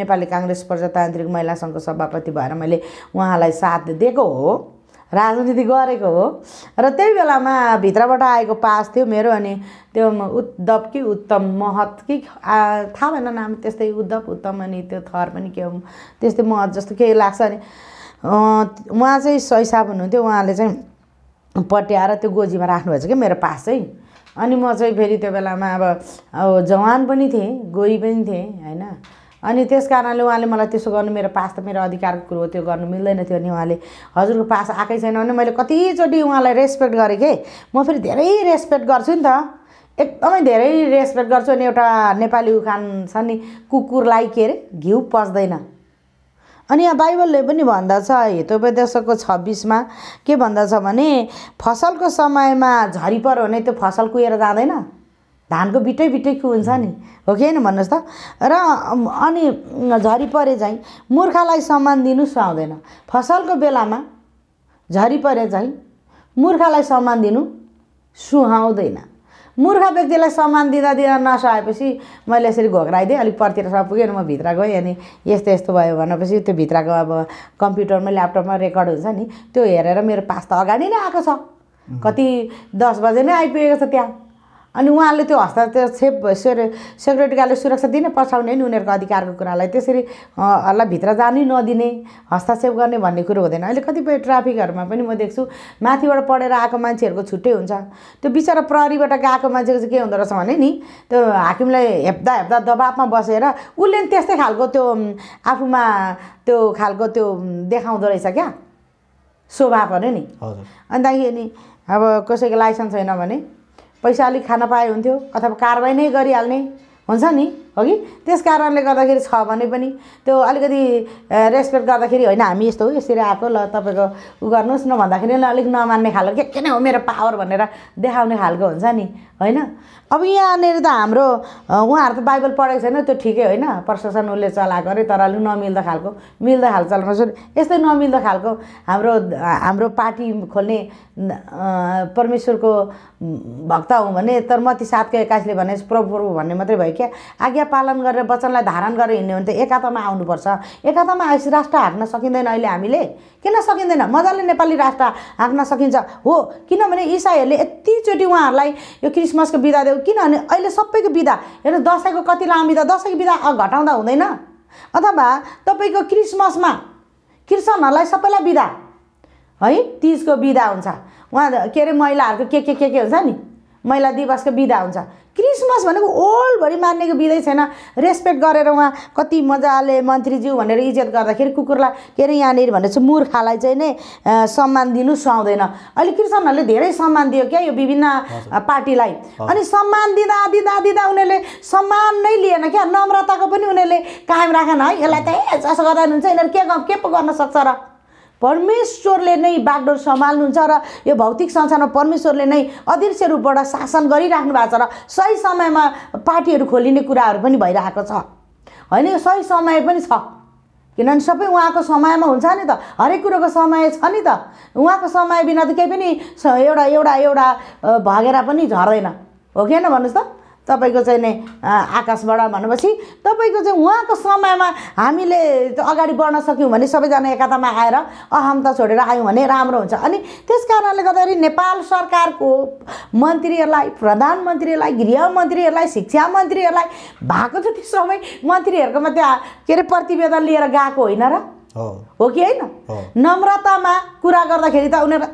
नेपाली काङ्ग्रेस प्रजातान्त्रिक महिला सङ्घको सभापति भएर मैले उहाँलाई साथ दिएको हो राजनीति गरेको हो र त्यही बेलामा भित्रबाट आएको पास थियो मेरो अनि त्यो उद्धव कि उत्तम महत कि थाहा भएन नाम त्यस्तै उद्धव उत्तम अनि त्यो थर पनि के हो त्यस्तै महत जस्तो केही लाग्छ अनि उहाँ चाहिँ शैसाब हुनुहुन्थ्यो उहाँले चाहिँ पट्याएर त्यो गोजीमा राख्नुभएछ कि मेरो पास चाहिँ अनि म चाहिँ फेरि त्यो बेलामा अब जवान पनि थिएँ गोरी पनि थिएँ होइन अनि त्यस कारणले उहाँले मलाई त्यसो गर्नु मेरो पास त मेरो अधिकारको कुरो हो त्यो गर्नु मिल्दैन थियो नि उहाँले हजुरको पास आएकै छैन भने मैले कतिचोटि उहाँलाई रेस्पेक्ट गरेँ कि म फेरि धेरै रेस्पेक्ट गर्छु नि त एकदमै धेरै रेस्पेक्ट गर्छु अनि एउटा नेपाली उखान छ नि कुकुरलाई के अरे घिउ पस्दैन अनि यहाँ बाइबलले पनि भन्दछ हितोपदेशको छब्बिसमा के भन्दछ भने फसलको समयमा झरी भने त्यो फसल कुहिएर जाँदैन धानको बिटै बिटै बिटैको हुन्छ नि हो कि होइन भन्नुहोस् त र अनि झरी परे चाहिँ मूर्खालाई सम्मान दिनु सुहाउँदैन फसलको बेलामा झरी परे चाहिँ मूर्खालाई सम्मान दिनु सुहाउँदैन मूर्ख व्यक्तिलाई सम्मान दिँदा दिँदा नसहाएपछि मैले यसरी घोक्राइदिएँ अलिक परतिर सपुगेँ म भित्र गएँ अनि यस्तो यस्तो भयो भनेपछि त्यो भित्रको अब कम्प्युटरमा ल्यापटपमा रेकर्ड हुन्छ नि त्यो हेरेर मेरो पास त अगाडि नै आएको छ कति दस बजे नै आइपुगेको छ त्यहाँ अनि उहाँहरूले त्यो हस्ताक्षेप सेक्युरिटी सेक्रेटरीले सुरक्षा दिन पर्साउने नि उनीहरूको अधिकारको कुरालाई त्यसरी हल्ला भित्र जानै नदिने हस्ताक्षेप गर्ने भन्ने कुरो हुँदैन अहिले कतिपय ट्राफिकहरूमा पनि म देख्छु माथिबाट पढेर आएको मान्छेहरूको छुट्टै हुन्छ त्यो बिचरा प्रहरीबाट गएको मान्छेको चाहिँ के हुँदो रहेछ भने नि त्यो हाकिमलाई हेप्दा हेप्दा दबाबमा बसेर उसले नि त्यस्तै खालको त्यो आफूमा त्यो खालको त्यो देखाउँदो रहेछ क्या शोभा पऱ्यो नि अन्त यो नि अब कसैको लाइसेन्स छैन भने पैसा अलिक खान पाए हुन्थ्यो अथवा कारवाही नै गरिहाल्ने हुन्छ नि हो कि त्यस कारणले गर्दाखेरि छ भने पनि त्यो अलिकति रेस्पेक्ट गर्दाखेरि होइन हामी यस्तो हो यसरी आएको ल तपाईँको ऊ गर्नुहोस् न भन्दाखेरि अलिक नमान्ने खालको के के नै हो मेरो पावर भनेर देखाउने खालको हुन्छ नि होइन अब यहाँनिर त हाम्रो उहाँहरू त बाइबल पढेको छैन त्यो ठिकै होइन प्रशासन उसले चलाएको अरे तर अलिक नमिल्दो खालको मिल्दो खालको चलाउँछ यस्तै नमिल्दो खालको हाम्रो हाम्रो पार्टी खोल्ने परमेश्वरको भक्त हौँ भने तर म ती सातको एक्काइसले भने प्रभु प्रभु भन्ने मात्रै भयो क्या आज्ञा पालन गरेर वचनलाई धारण गरेर हिँड्यो भने त एकातामा आउनुपर्छ एकातामा आएपछि राष्ट्र हाँक्न सकिँदैन अहिले हामीले किन सकिँदैन मजाले नेपाली राष्ट्र हाँक्न सकिन्छ हो किनभने इसाईहरूले यतिचोटि उहाँहरूलाई यो क्रिसमसको बिदा देऊ किनभने अहिले सबैको बिदा हेर्नु दसैँको कति लामो बिदा दसैँको बिदा घटाउँदा हुँदैन अथवा तपाईँको क्रिसमसमा क्रिस्चियनहरूलाई सबैलाई बिदा है तिजको बिदा हुन्छ उहाँ के अरे महिलाहरूको के के के के हुन्छ नि महिला दिवसको बिदा हुन्छ क्रिसमस भनेको ओल्डभरि मान्नेको विधै छैन रेस्पेक्ट गरेर उहाँ कति मजाले मन्त्रीज्यू भनेर इज्जत गर्दाखेरि कुकुरलाई के अरे यहाँनिर भनेर चाहिँ मुर्खालाई चाहिँ नै सम्मान दिनु सुहाउँदैन अहिले क्रिस्चियनहरूले धेरै सम्मान दियो क्या यो विभिन्न पार्टीलाई अनि सम्मान दिँदा दिँदा दिँदा उनीहरूले सम्मान नै लिएन क्या नम्रताको पनि उनीहरूले कायम राखेन है यसलाई त ए जसो गर्दा हुन्छ यिनीहरू के के पो गर्न सक्छ र परमेश्वरले नै बागडोर सम्हाल्नुहुन्छ र यो भौतिक संसारमा परमेश्वरले नै अदृश्य रूपबाट शासन गरिराख्नु भएको छ र सही समयमा पार्टीहरू खोलिने कुराहरू पनि भइरहेको छ होइन यो सही समय पनि छ किनभने सबै उहाँको समयमा हुन्छ नि त हरेक कुरोको समय छ नि त उहाँको समय बिना त केही पनि एउटा एउटा एउटा भगेर पनि झर्दैन हो कि होइन भन्नुहोस् त तपाईँको चाहिँ नि आकाशबाट भनेपछि तपाईँको चाहिँ उहाँको समयमा हामीले अगाडि बढ्न सक्यौँ भने सबैजना एकतामा आएर अहमता छोडेर आयौँ भने राम्रो हुन्छ अनि त्यस कारणले गर्दाखेरि नेपाल सरकारको मन्त्रीहरूलाई प्रधानमन्त्रीहरूलाई गृहमन्त्रीहरूलाई शिक्षा मन्त्रीहरूलाई भएको त त्यो सबै मन्त्रीहरूकोमा त्यहाँ के अरे प्रतिवेदन लिएर गएको होइन र हो कि होइन नम्रतामा कुरा गर्दाखेरि त उनीहरू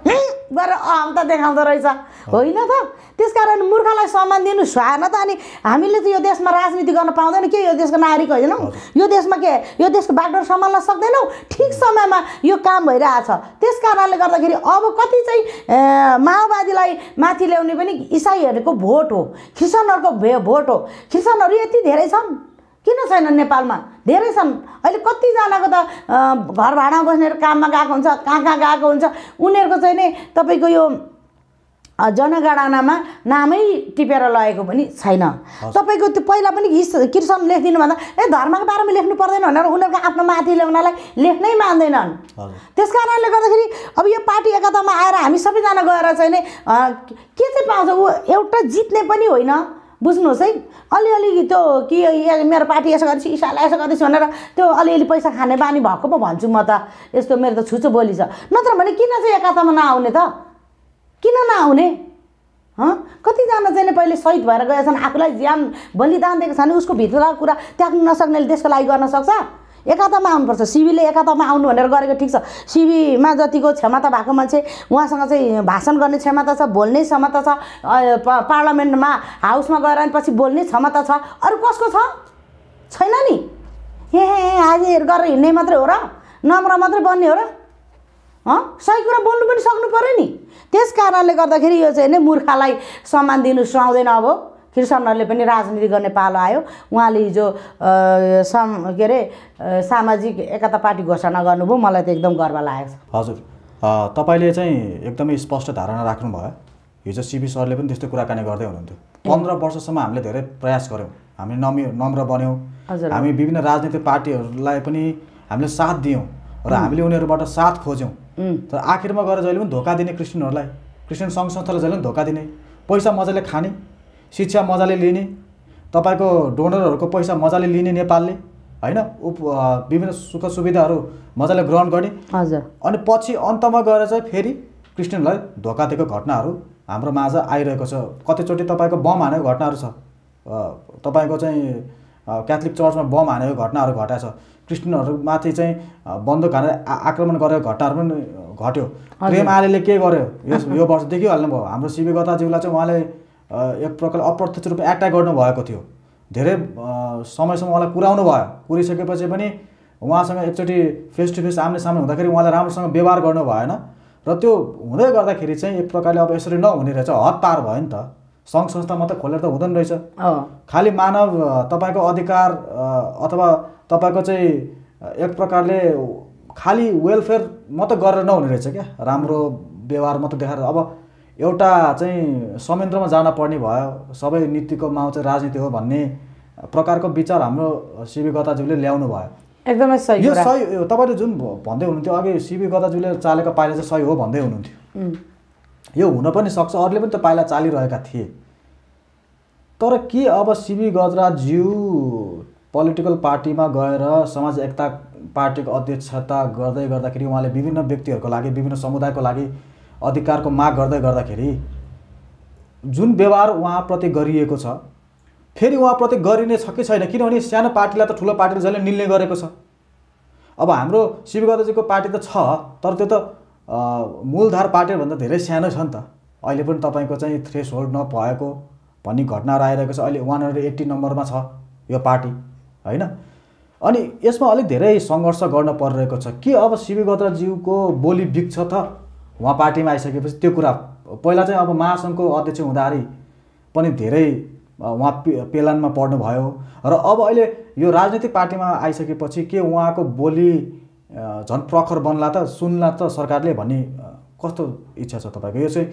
गरेर अहम त देखाउँदो रहेछ होइन त त्यस कारण मूर्खलाई सम्मान दिनु सुहाएन त अनि हामीले त यो देशमा राजनीति गर्न पाउँदैन के यो देशको नागरिक होइनौँ यो देशमा के यो देशको बागडोर सम्हाल्न सक्दैनौँ ठिक समयमा यो काम भइरहेछ त्यस कारणले गर्दाखेरि अब कति चाहिँ माओवादीलाई माथि ल्याउने पनि इसाईहरूको भोट हो क्रिस्चियनहरूको भोट हो क्रिस्चियनहरू यति धेरै छन् किन छैन नेपालमा धेरै छन् अहिले कतिजनाको त घर भाडामा बस्नेहरू काममा गएको हुन्छ कहाँ कहाँ गएको हुन्छ उनीहरूको चाहिँ नै तपाईँको यो जनगणनामा नामै टिपेर लगेको पनि छैन तपाईँको त्यो पहिला पनि किर्सन लेखिदिनु भन्दा ए धर्मको बारेमा लेख्नु पर्दैन भनेर उनीहरूको आफ्नो माथि ल्याउनलाई लेख्नै मान्दैनन् त्यस कारणले गर्दाखेरि अब यो पार्टी एकतामा आएर हामी सबैजना गएर चाहिँ नै के चाहिँ पाउँछ ऊ एउटा जित्ने पनि होइन बुझ्नुहोस् है अलिअलि त्यो कि मेरो पार्टी यसो गर्दैछु इसालाई यसो गर्दैछु भनेर त्यो अलिअलि पैसा खाने बानी भएको पो भन्छु म त यस्तो मेरो त छुचो बोली छ नत्र भने किन चाहिँ एकातामा नआउने त किन नआउने हँ कतिजना चाहिँ नि पहिले सहिद भएर गएछन् आफूलाई ज्यान बलिदान छ भने उसको भित्रको कुरा त्याग्नु नसक्नेले त्यसको लागि गर्न सक्छ एकतामा आउनुपर्छ सिबीले एकतामा आउनु भनेर गरेको ठिक छ सिबीमा जतिको क्षमता भएको मान्छे उहाँसँग चाहिँ भाषण गर्ने क्षमता छ बोल्ने क्षमता छ पार्लियामेन्टमा हाउसमा गएर पछि बोल्ने क्षमता छ अरू कसको छ छैन नि ए हाजीहरू गरेर हिँड्ने मात्रै हो र नम्र मात्रै बन्ने हो र सही कुरा बोल्नु पनि सक्नु पऱ्यो नि त्यस कारणले गर्दाखेरि यो चाहिँ नै मूर्खालाई सम्मान दिनु सुहाउँदैन अब कृष्णहरूले पनि राजनीति गर्ने पालो आयो उहाँले हिजो सम के अरे सामाजिक एकता पार्टी घोषणा गर्नुभयो मलाई त एकदम गर्व लागेको छ हजुर तपाईँले चाहिँ एकदमै स्पष्ट धारणा राख्नुभयो हिजो सिबी सरले पनि त्यस्तो कुराकानी गर्दै हुनुहुन्थ्यो पन्ध्र वर्षसम्म हामीले धेरै प्रयास गऱ्यौँ हामीले नमी नम्र बन्यौँ हामी विभिन्न राजनीतिक पार्टीहरूलाई पनि हामीले साथ दियौँ र हामीले उनीहरूबाट साथ खोज्यौँ तर आखिरमा गएर जहिले पनि धोका दिने क्रिस्चियनहरूलाई क्रिस्चियन सङ्घ संस्थालाई जहिले पनि धोका दिने पैसा मजाले खाने शिक्षा मजाले लिने तपाईँको डोनरहरूको पैसा मजाले लिने नेपालले होइन उप विभिन्न सुख सुविधाहरू मजाले ग्रहण गर्ने हजुर अनि पछि अन्तमा गएर चाहिँ फेरि क्रिस्चियनलाई धोका दिएको घटनाहरू हाम्रो माझ आइरहेको छ कतिचोटि तपाईँको बम हानेको घटनाहरू छ तपाईँको चाहिँ क्याथोलिक चर्चमा बम हानेको घटनाहरू छ क्रिस्टियनहरूमाथि चाहिँ बन्दुक हानेर आक्रमण गरेको घटनाहरू पनि घट्यो प्रेम आलेले के गर्यो यो वर्ष देखिहाल्नु भयो हाम्रो गताज्यूलाई चाहिँ उहाँले एक प्रकारले अप्रत्यक्ष रूपमा एट्याक गर्नुभएको थियो धेरै समयसम्म उहाँलाई कुराउनु भयो कुरिसकेपछि पनि उहाँसँग एकचोटि फेस टु फेस आम्ने सामने हुँदाखेरि उहाँलाई राम्रोसँग व्यवहार गर्नु भएन र त्यो हुँदै गर्दाखेरि चाहिँ एक प्रकारले अब यसरी नहुने रहेछ हद पार भयो नि त सङ्घ संस्था मात्रै खोलेर त हुँदैन रहेछ खालि मानव तपाईँको अधिकार अथवा तपाईँको चाहिँ एक प्रकारले खालि वेलफेयर मात्रै गरेर नहुने रहेछ क्या राम्रो व्यवहार मात्रै देखाएर अब एउटा चाहिँ संयन्त्रमा जान पर्ने भयो सबै नीतिको माउ चाहिँ राजनीति हो भन्ने प्रकारको विचार हाम्रो सिबी गताज्यूले ल्याउनु भयो एकदमै सही यो सही तपाईँले जुन भन्दै हुनुहुन्थ्यो अघि सिबी गताज्यूले चालेको पाइला चाहिँ सही हो भन्दै हुनुहुन्थ्यो यो हुन पनि सक्छ अरूले पनि त्यो पाइला चालिरहेका थिए तर के अब सिबी गजराज्यू पोलिटिकल पार्टीमा गएर समाज एकता पार्टीको अध्यक्षता गर्दै गर्दाखेरि उहाँले विभिन्न व्यक्तिहरूको लागि विभिन्न समुदायको लागि अधिकारको माग गर्दै गर्दाखेरि जुन व्यवहार उहाँप्रति गरिएको छ फेरि उहाँप्रति गरिने छ कि छैन किनभने सानो पार्टीलाई त ठुलो पार्टीले जसले मिल्ने गरेको छ अब हाम्रो शिवगतजीको पार्टी त छ तर त्यो त मूलधार पार्टीभन्दा धेरै सानो छ नि त अहिले पनि तपाईँको चाहिँ थ्रेस होल्ड नभएको भन्ने घटनाहरू आइरहेको छ अहिले वान हन्ड्रेड एट्टी नम्बरमा छ यो पार्टी होइन अनि यसमा अलिक धेरै सङ्घर्ष गर्न परिरहेको छ के अब शिवगतज्यूको बोली बिग्छ त उहाँ पार्टीमा आइसकेपछि त्यो कुरा पहिला चाहिँ अब महासङ्घको अध्यक्ष हुँदाखेरि पनि धेरै उहाँ पे पेलानमा पढ्नुभयो र अब अहिले यो राजनीतिक पार्टीमा आइसकेपछि के उहाँको बोली झन् प्रखर बन्ला त सुन्ला त सरकारले भन्ने कस्तो इच्छा छ तपाईँको यो चाहिँ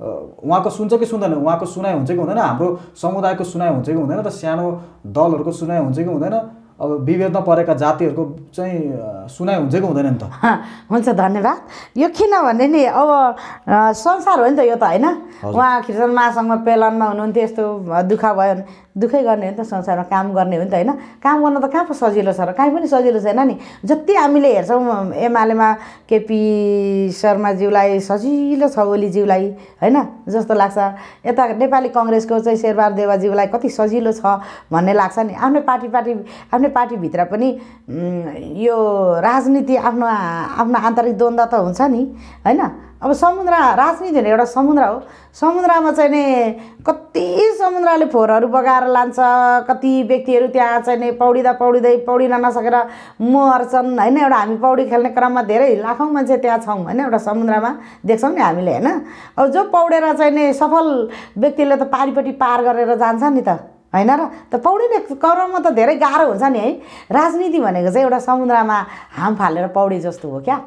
उहाँको सुन्छ कि सुन्दैन उहाँको सुनाइ हुन्छ कि हुँदैन हाम्रो समुदायको सुनाइ हुन्छ कि हुँदैन त सानो दलहरूको सुनाइ हुन्छ कि हुँदैन अब विभेदमा परेका जातिहरूको चाहिँ सुनाइ हुन्छ कि हुँदैन नि त *laughs* हुन्छ धन्यवाद यो किनभने नि अब संसार हो नि त यो त होइन उहाँ खिचन महासङ्घमा पेलनमा हुनुहुन्थ्यो यस्तो दुःख भयो भने दुःखै गर्ने हो नि त संसारमा काम गर्ने हो नि त होइन काम गर्न त कहाँ पो सजिलो छ र काहीँ पनि सजिलो छैन नि जति हामीले हेर्छौँ एमालेमा केपी शर्माज्यूलाई सजिलो छ ओलीज्यूलाई होइन जस्तो लाग्छ यता नेपाली कङ्ग्रेसको चाहिँ शेरबार देवाज्यूलाई कति सजिलो छ भन्ने लाग्छ नि आफ्नै पार्टी पार्टी आफ्नै पार्टीभित्र पनि यो राजनीति आफ्नो आफ्नो आन्तरिक द्वन्द्व त हुन्छ नि होइन अब समुद्र राजनीति भने एउटा समुद्र हो समुद्रमा चाहिँ नि कति समुद्रले फोहोरहरू बगाएर लान्छ कति व्यक्तिहरू त्यहाँ चाहिँ नि पौडिँदा पौडिँदै पौडिन नसकेर मर्छन् होइन एउटा हामी पौडी खेल्ने क्रममा धेरै लाखौँ मान्छे त्यहाँ छौँ होइन एउटा समुद्रमा देख्छौँ नि हामीले होइन अब जो पौडेर चाहिँ नि सफल व्यक्तिले त पारिपट्टि पार गरेर जान्छ नि त होइन र त पौडिने क्रममा त धेरै गाह्रो हुन्छ नि है राजनीति भनेको चाहिँ एउटा समुद्रमा हाम फालेर पौडी जस्तो हो क्या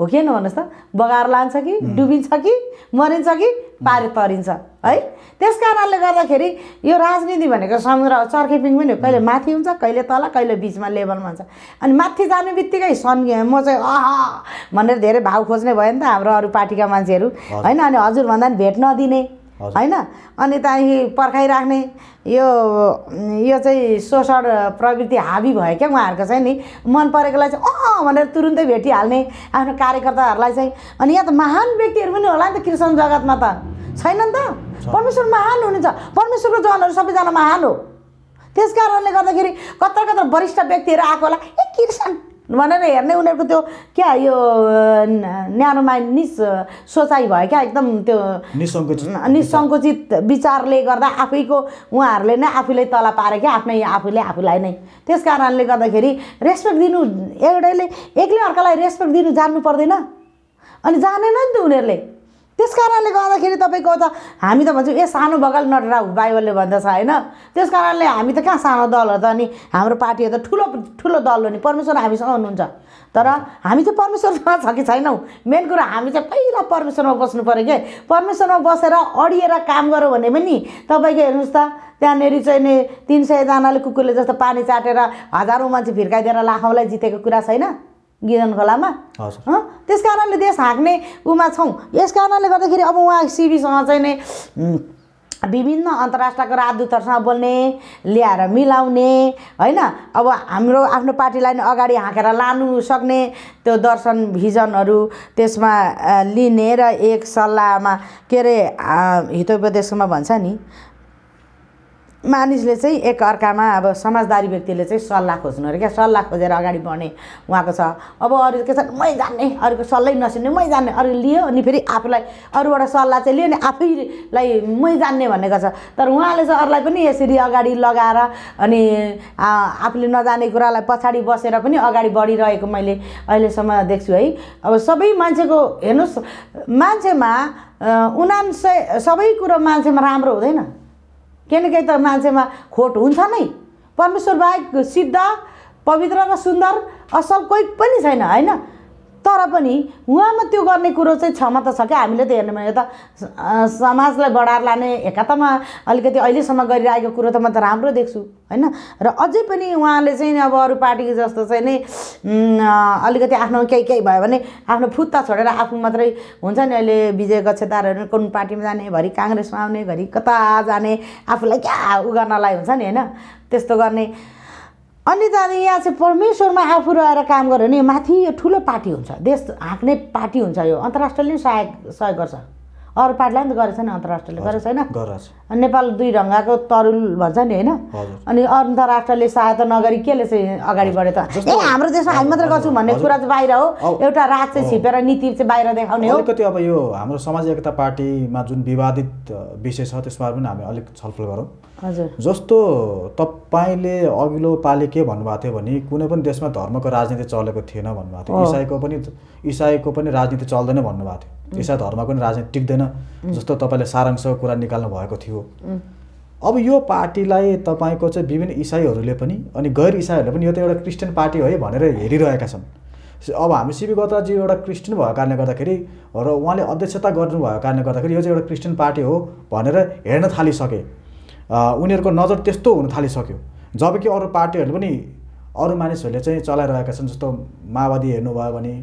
हो कि भन्नुहोस् त बगाएर लान्छ कि डुबिन्छ कि मरिन्छ कि पारि तरिन्छ है त्यस कारणले गर्दाखेरि यो राजनीति भनेको समुद्र चर्खेपिङ पनि हो कहिले माथि हुन्छ कहिले तल कहिले बिचमा लेभलमा हुन्छ अनि माथि जाने बित्तिकै सन् म चाहिँ अह भनेर धेरै भाव खोज्ने भयो नि त हाम्रो अरू पार्टीका मान्छेहरू होइन अनि हजुरभन्दा पनि भेट नदिने होइन अनि त्यहाँदेखि पर्खाइराख्ने यो यो चाहिँ शोषण प्रवृत्ति हाबी भयो क्या उहाँहरूको चाहिँ नि मन परेकोलाई चाहिँ अँ भनेर तुरुन्तै भेटिहाल्ने आफ्नो कार्यकर्ताहरूलाई चाहिँ अनि यहाँ त महान व्यक्तिहरू पनि होला नि त कृष्ण जगतमा त छैन नि त परमेश्वर महान हुनुहुन्छ परमेश्वरको जनहरू सबैजना महान हो त्यस कारणले गर्दाखेरि कत्र कत्र वरिष्ठ व्यक्तिहरू आएको होला ए कृष्ण भनेर हेर्ने उनीहरूको त्यो क्या यो न्यानोमा नि सोचाइ भयो क्या एकदम त्यो निसङ्कुचित विचारले गर्दा आफैको उहाँहरूले नै आफूलाई तल पारे क्या आफ्नै आफूले आफूलाई नै त्यस कारणले गर्दाखेरि रेस्पेक्ट दिनु एउटैले एक्लै अर्कालाई रेस्पेक्ट दिनु जान्नु पर्दैन अनि जानेन नि त उनीहरूले त्यस कारणले गर्दाखेरि तपाईँको त हामी त भन्छौँ ए सानो बगाल नटरा बाइबलले भन्दछ होइन त्यस कारणले हामी त कहाँ सानो दल हो त अनि हाम्रो पार्टी त ठुलो ठुलो दल हो नि परमेश्वर हामीसँग हुनुहुन्छ तर हामी चाहिँ परमेश्वरमा छ कि छैनौँ मेन कुरो हामी चाहिँ पहिला परमेश्वरमा बस्नु पऱ्यो के परमेश्वरमा बसेर अडिएर काम गऱ्यो भने पनि तपाईँको हेर्नुहोस् त त्यहाँनिर चाहिँ नि तिन सयजनाले कुकुरले जस्तो पानी चाटेर हजारौँ मान्छे फिर्काइदिएर लाखौँलाई जितेको कुरा छैन गिरन खोलामा त्यस कारणले देश हाँक्ने उमा छौँ यस कारणले गर्दाखेरि अब उहाँ सिबीसँग चाहिँ नै विभिन्न अन्तर्राष्ट्रियको राजदूतहरूसँग बोल्ने ल्याएर मिलाउने होइन अब हाम्रो आफ्नो पार्टीलाई नै अगाडि हाँकेर लानु सक्ने त्यो दर्शन भिजनहरू त्यसमा लिने र एक सल्लाहमा के अरे हितोपदेशमा भन्छ नि मानिसले चाहिँ एकअर्कामा अब समाजदारी व्यक्तिले चाहिँ सल्लाह खोज्नु अरे क्या सल्लाह खोजेर अगाडि बढ्ने उहाँको छ अब अरू के छ मै जान्ने अरूको सल्लाह नसुन्ने मै जान्ने अरू लियो अनि फेरि आफूलाई अरूबाट सल्लाह चाहिँ लियो अनि आफैलाई मै जान्ने भनेको छ तर उहाँले चाहिँ अरूलाई पनि यसरी अगाडि लगाएर अनि आफूले नजाने कुरालाई पछाडि बसेर पनि अगाडि बढिरहेको मैले अहिलेसम्म देख्छु है अब सबै मान्छेको हेर्नुहोस् मान्छेमा उनान्सय सबै कुरो मान्छेमा राम्रो हुँदैन किनकि त मान्छेमा खोट हुन्छ नै परमेश्वर बाहेक सिद्ध पवित्र र सुन्दर असल कोही पनि छैन होइन तर पनि उहाँमा त्यो गर्ने कुरो चाहिँ क्षमता छ क्या हामीले त हेर्ने भने त समाजलाई बढाएर लाने एकातामा अलिकति अहिलेसम्म गरिरहेको कुरो त म त राम्रो देख्छु होइन र अझै पनि उहाँले चाहिँ अब अरू पार्टीको जस्तो चाहिँ नै अलिकति आफ्नो केही केही भयो भने आफ्नो फुत्ता छोडेर आफू मात्रै हुन्छ नि अहिले विजय गच्छेदारहरू कुन पार्टीमा जाने घरि काङ्ग्रेसमा आउने घरि कता जाने आफूलाई क्या उ गर्नलाई हुन्छ नि होइन त्यस्तो गर्ने अनि त्यहाँदेखि यहाँ चाहिँ परमेश्वरमा आफू रहेर काम गऱ्यो भने माथि यो ठुलो पार्टी हुन्छ देश हाँक्ने पार्टी हुन्छ यो अन्तर्राष्ट्रियले पनि सहायक सहयोग गर्छ अरू पार्टीलाई पनि त गरेको छैन अन्तर्राष्ट्रले गरेको छैन नेपाल दुई ढङ्गाको तरुल भन्छ नि होइन अनि अन्तर्राष्ट्रले सहायता नगरी केले चाहिँ अगाडि बढ्यो त ए हाम्रो देशमा हामी मात्र गर्छौँ भन्ने कुरा चाहिँ बाहिर हो एउटा राज चाहिँ छिपेर नीति चाहिँ बाहिर देखाउने हो अलिकति अब यो हाम्रो समाज एकता पार्टीमा जुन विवादित विषय छ त्यसमा पनि हामी अलिक छलफल गरौँ हजुर जस्तो तपाईँले अघिल्लो पालि के भन्नुभएको थियो भने कुनै पनि देशमा धर्मको राजनीति चलेको थिएन भन्नुभएको थियो इसाईको पनि इसाईको पनि राजनीति चल्दैन भन्नुभएको थियो यसर्थ धर्म पनि राजनीति टिक्दैन जस्तो तपाईँले सारांश कुरा निकाल्नु भएको थियो अब यो पार्टीलाई तपाईँको चाहिँ विभिन्न इसाईहरूले पनि अनि गैर इसाईहरूले पनि यो त एउटा क्रिस्चियन पार्टी है भनेर हेरिरहेका छन् अब हामी सिपी गोत्राजी एउटा क्रिस्चियन भएको कारणले गर्दाखेरि र उहाँले अध्यक्षता गर्नुभएको कारणले गर्दाखेरि यो चाहिँ एउटा क्रिस्चियन पार्टी हो भनेर हेर्न थालिसके उनीहरूको नजर त्यस्तो हुन थालिसक्यो जबकि अरू पार्टीहरूले पनि अरू मानिसहरूले चाहिँ चलाइरहेका छन् जस्तो माओवादी हेर्नुभयो भने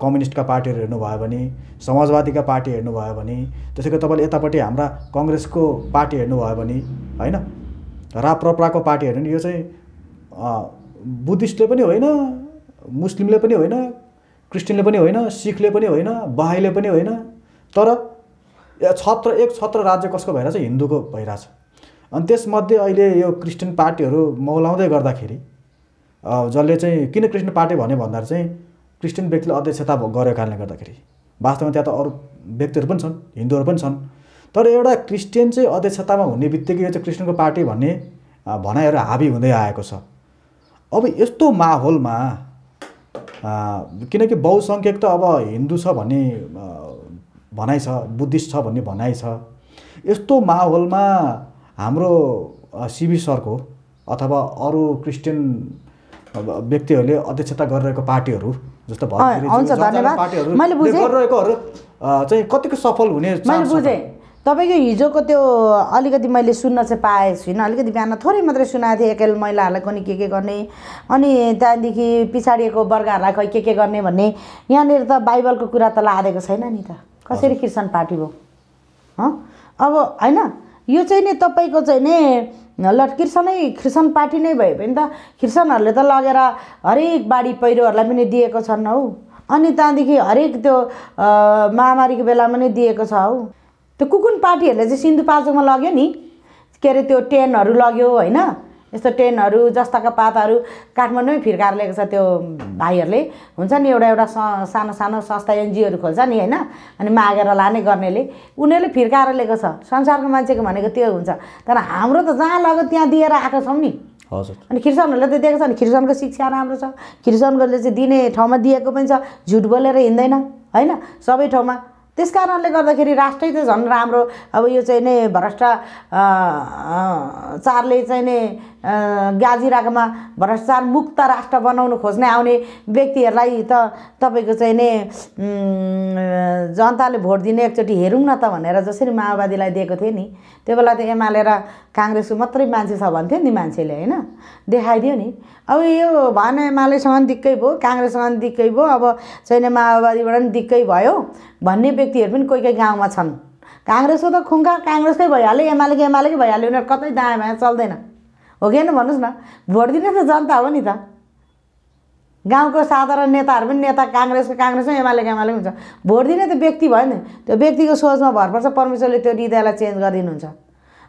कम्युनिस्टका पार्टीहरू हेर्नुभयो भने समाजवादीका पार्टी हेर्नुभयो भने त्यसै गरी तपाईँले यतापट्टि हाम्रा कङ्ग्रेसको पार्टी हेर्नुभयो भने होइन राप्रप्राको पार्टी हेर्नु यो चाहिँ बुद्धिस्टले पनि होइन मुस्लिमले पनि होइन क्रिस्चियनले पनि होइन सिखले पनि होइन बहाईले पनि होइन तर छत्र एक छत्र राज्य कसको भइरहेछ हिन्दूको भइरहेछ अनि त्यसमध्ये अहिले यो क्रिस्चियन पार्टीहरू मौलाउँदै गर्दाखेरि जसले चाहिँ किन क्रिस्चियन पार्टी भन्यो भन्दाखेरि चाहिँ क्रिस्चियन व्यक्तिले अध्यक्षता गरेको कारणले गर्दाखेरि वास्तवमा त्यहाँ त अरू व्यक्तिहरू पनि छन् हिन्दूहरू पनि छन् तर एउटा क्रिस्चियन चाहिँ अध्यक्षतामा हुने बित्तिकै यो चाहिँ क्रिस्चियनको पार्टी भन्ने भनाइहरू हाबी हुँदै आएको छ अब यस्तो माहौलमा किनकि बहुसङ्ख्यक त अब हिन्दू छ भन्ने भनाइ छ बुद्धिस्ट छ भन्ने भनाइ छ यस्तो माहौलमा हाम्रो सिबी सरको अथवा अरू क्रिस्चियन व्यक्तिहरूले अध्यक्षता गरिरहेको पार्टीहरू जस्तो मैले बुझेँ चाहिँ कतिको सफल हुने मैले बुझेँ तपाईँको हिजोको त्यो अलिकति मैले सुन्न चाहिँ पाएँ छुइनँ अलिकति बिहान थोरै मात्रै सुनाएको थिएँ एकल महिलाहरूलाई पनि के के गर्ने अनि त्यहाँदेखि पछाडिको वर्गहरूलाई खै के के गर्ने भन्ने यहाँनिर त बाइबलको कुरा त लादेको छैन नि त कसरी क्रिस्चियन पार्टी भयो अब होइन यो चाहिँ नि तपाईँको चाहिँ नि लटकिर्सनै क्रिस्चियन पार्टी नै भए पनि त क्रिस्चियनहरूले त लगेर हरेक बाढी पहिरोहरूलाई पनि दिएको छन् हौ अनि त्यहाँदेखि हरेक त्यो महामारीको बेलामा नै दिएको छ हौ त्यो कुकुन पार्टीहरूले चाहिँ सिन्धुपाल्चोकमा लग्यो नि के अरे त्यो टेनहरू लग्यो होइन यस्तो टेनहरू जस्ताको पातहरू काठमाडौँमै फिर्काएर लिएको छ त्यो भाइहरूले हुन्छ नि एउटा एउटा सानो सानो संस्था एनजिओहरू खोल्छ नि होइन अनि मागेर लाने गर्नेले उनीहरूले फिर्काएर लिएको छ संसारको मान्छेको भनेको त्यो हुन्छ तर हाम्रो त जहाँ लग्यो त्यहाँ दिएर आएको छौँ नि हजुर अनि क्रिस्चियनहरूले त दिएको छ नि क्रिस्चियनको शिक्षा राम्रो छ क्रिस्चियनहरूले चाहिँ दिने ठाउँमा दिएको पनि छ झुट बोलेर हिँड्दैन होइन सबै ठाउँमा त्यस कारणले गर्दाखेरि राष्ट्रै त झन् राम्रो अब यो चाहिँ नै भ्रष्ट चारले चाहिँ नै गाजिराकोमा भ्रष्टाचार मुक्त राष्ट्र बनाउनु खोज्ने आउने व्यक्तिहरूलाई त तपाईँको चाहिँ नै जनताले भोट दिने एकचोटि हेरौँ न त भनेर जसरी माओवादीलाई दिएको थिएँ नि त्यो बेला त एमाले र काङ्ग्रेसको मात्रै मान्छे छ भन्थ्यो नि मान्छेले होइन देखाइदियो नि अब यो भएन एमालेसँग पनि दिक्कै भयो काङ्ग्रेससँग पनि दिक्कै भयो अब छैन माओवादीबाट पनि दिक्कै भयो भन्ने व्यक्तिहरू पनि कोही कोही गाउँमा छन् काङ्ग्रेसको त खुङ्खा काङ्ग्रेसकै भइहाल्यो एमालेकै एमालेकै भइहाल्यो उनीहरू कतै दायाँ भाँया चल्दैन हो कि भन्नुहोस् न भोट दिने त जनता हो नि त गाउँको साधारण नेताहरू पनि नेता काङ्ग्रेसको काङ्ग्रेसमै एमाले एमाले हुन्छ भोट दिने त व्यक्ति भयो नि त्यो व्यक्तिको सोचमा भर पर्छ परमेश्वरले त्यो हृदयलाई चेन्ज गरिदिनुहुन्छ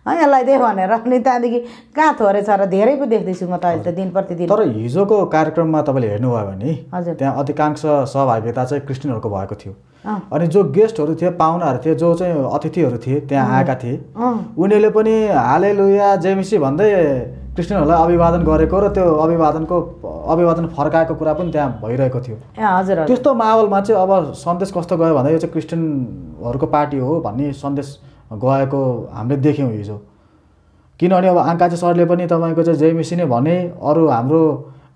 है यसलाई दे भनेर अनि त्यहाँदेखि कहाँ थोरै छ र धेरै पो देख्दैछु म त अहिले त दिन प्रतिदिन तर हिजोको कार्यक्रममा तपाईँले हेर्नुभयो भने हजुर त्यहाँ अधिकांश सहभागिता चाहिँ क्रिस्टियनहरूको भएको थियो अनि जो गेस्टहरू थिए पाहुनाहरू थिए जो चाहिँ अतिथिहरू थिए त्यहाँ आएका थिए उनीहरूले पनि हाले लुया जेमिसी भन्दै क्रिस्टियनहरूलाई अभिवादन गरेको र त्यो अभिवादनको अभिवादन फर्काएको कुरा पनि त्यहाँ भइरहेको थियो हजुर त्यस्तो माहौलमा चाहिँ अब सन्देश कस्तो गयो भन्दा यो चाहिँ क्रिस्टियनहरूको पार्टी हो भन्ने सन्देश गएको हामीले देख्यौँ हिजो किनभने अब आङ्काचे सरले पनि तपाईँको चाहिँ जेएमसी नै भने अरू हाम्रो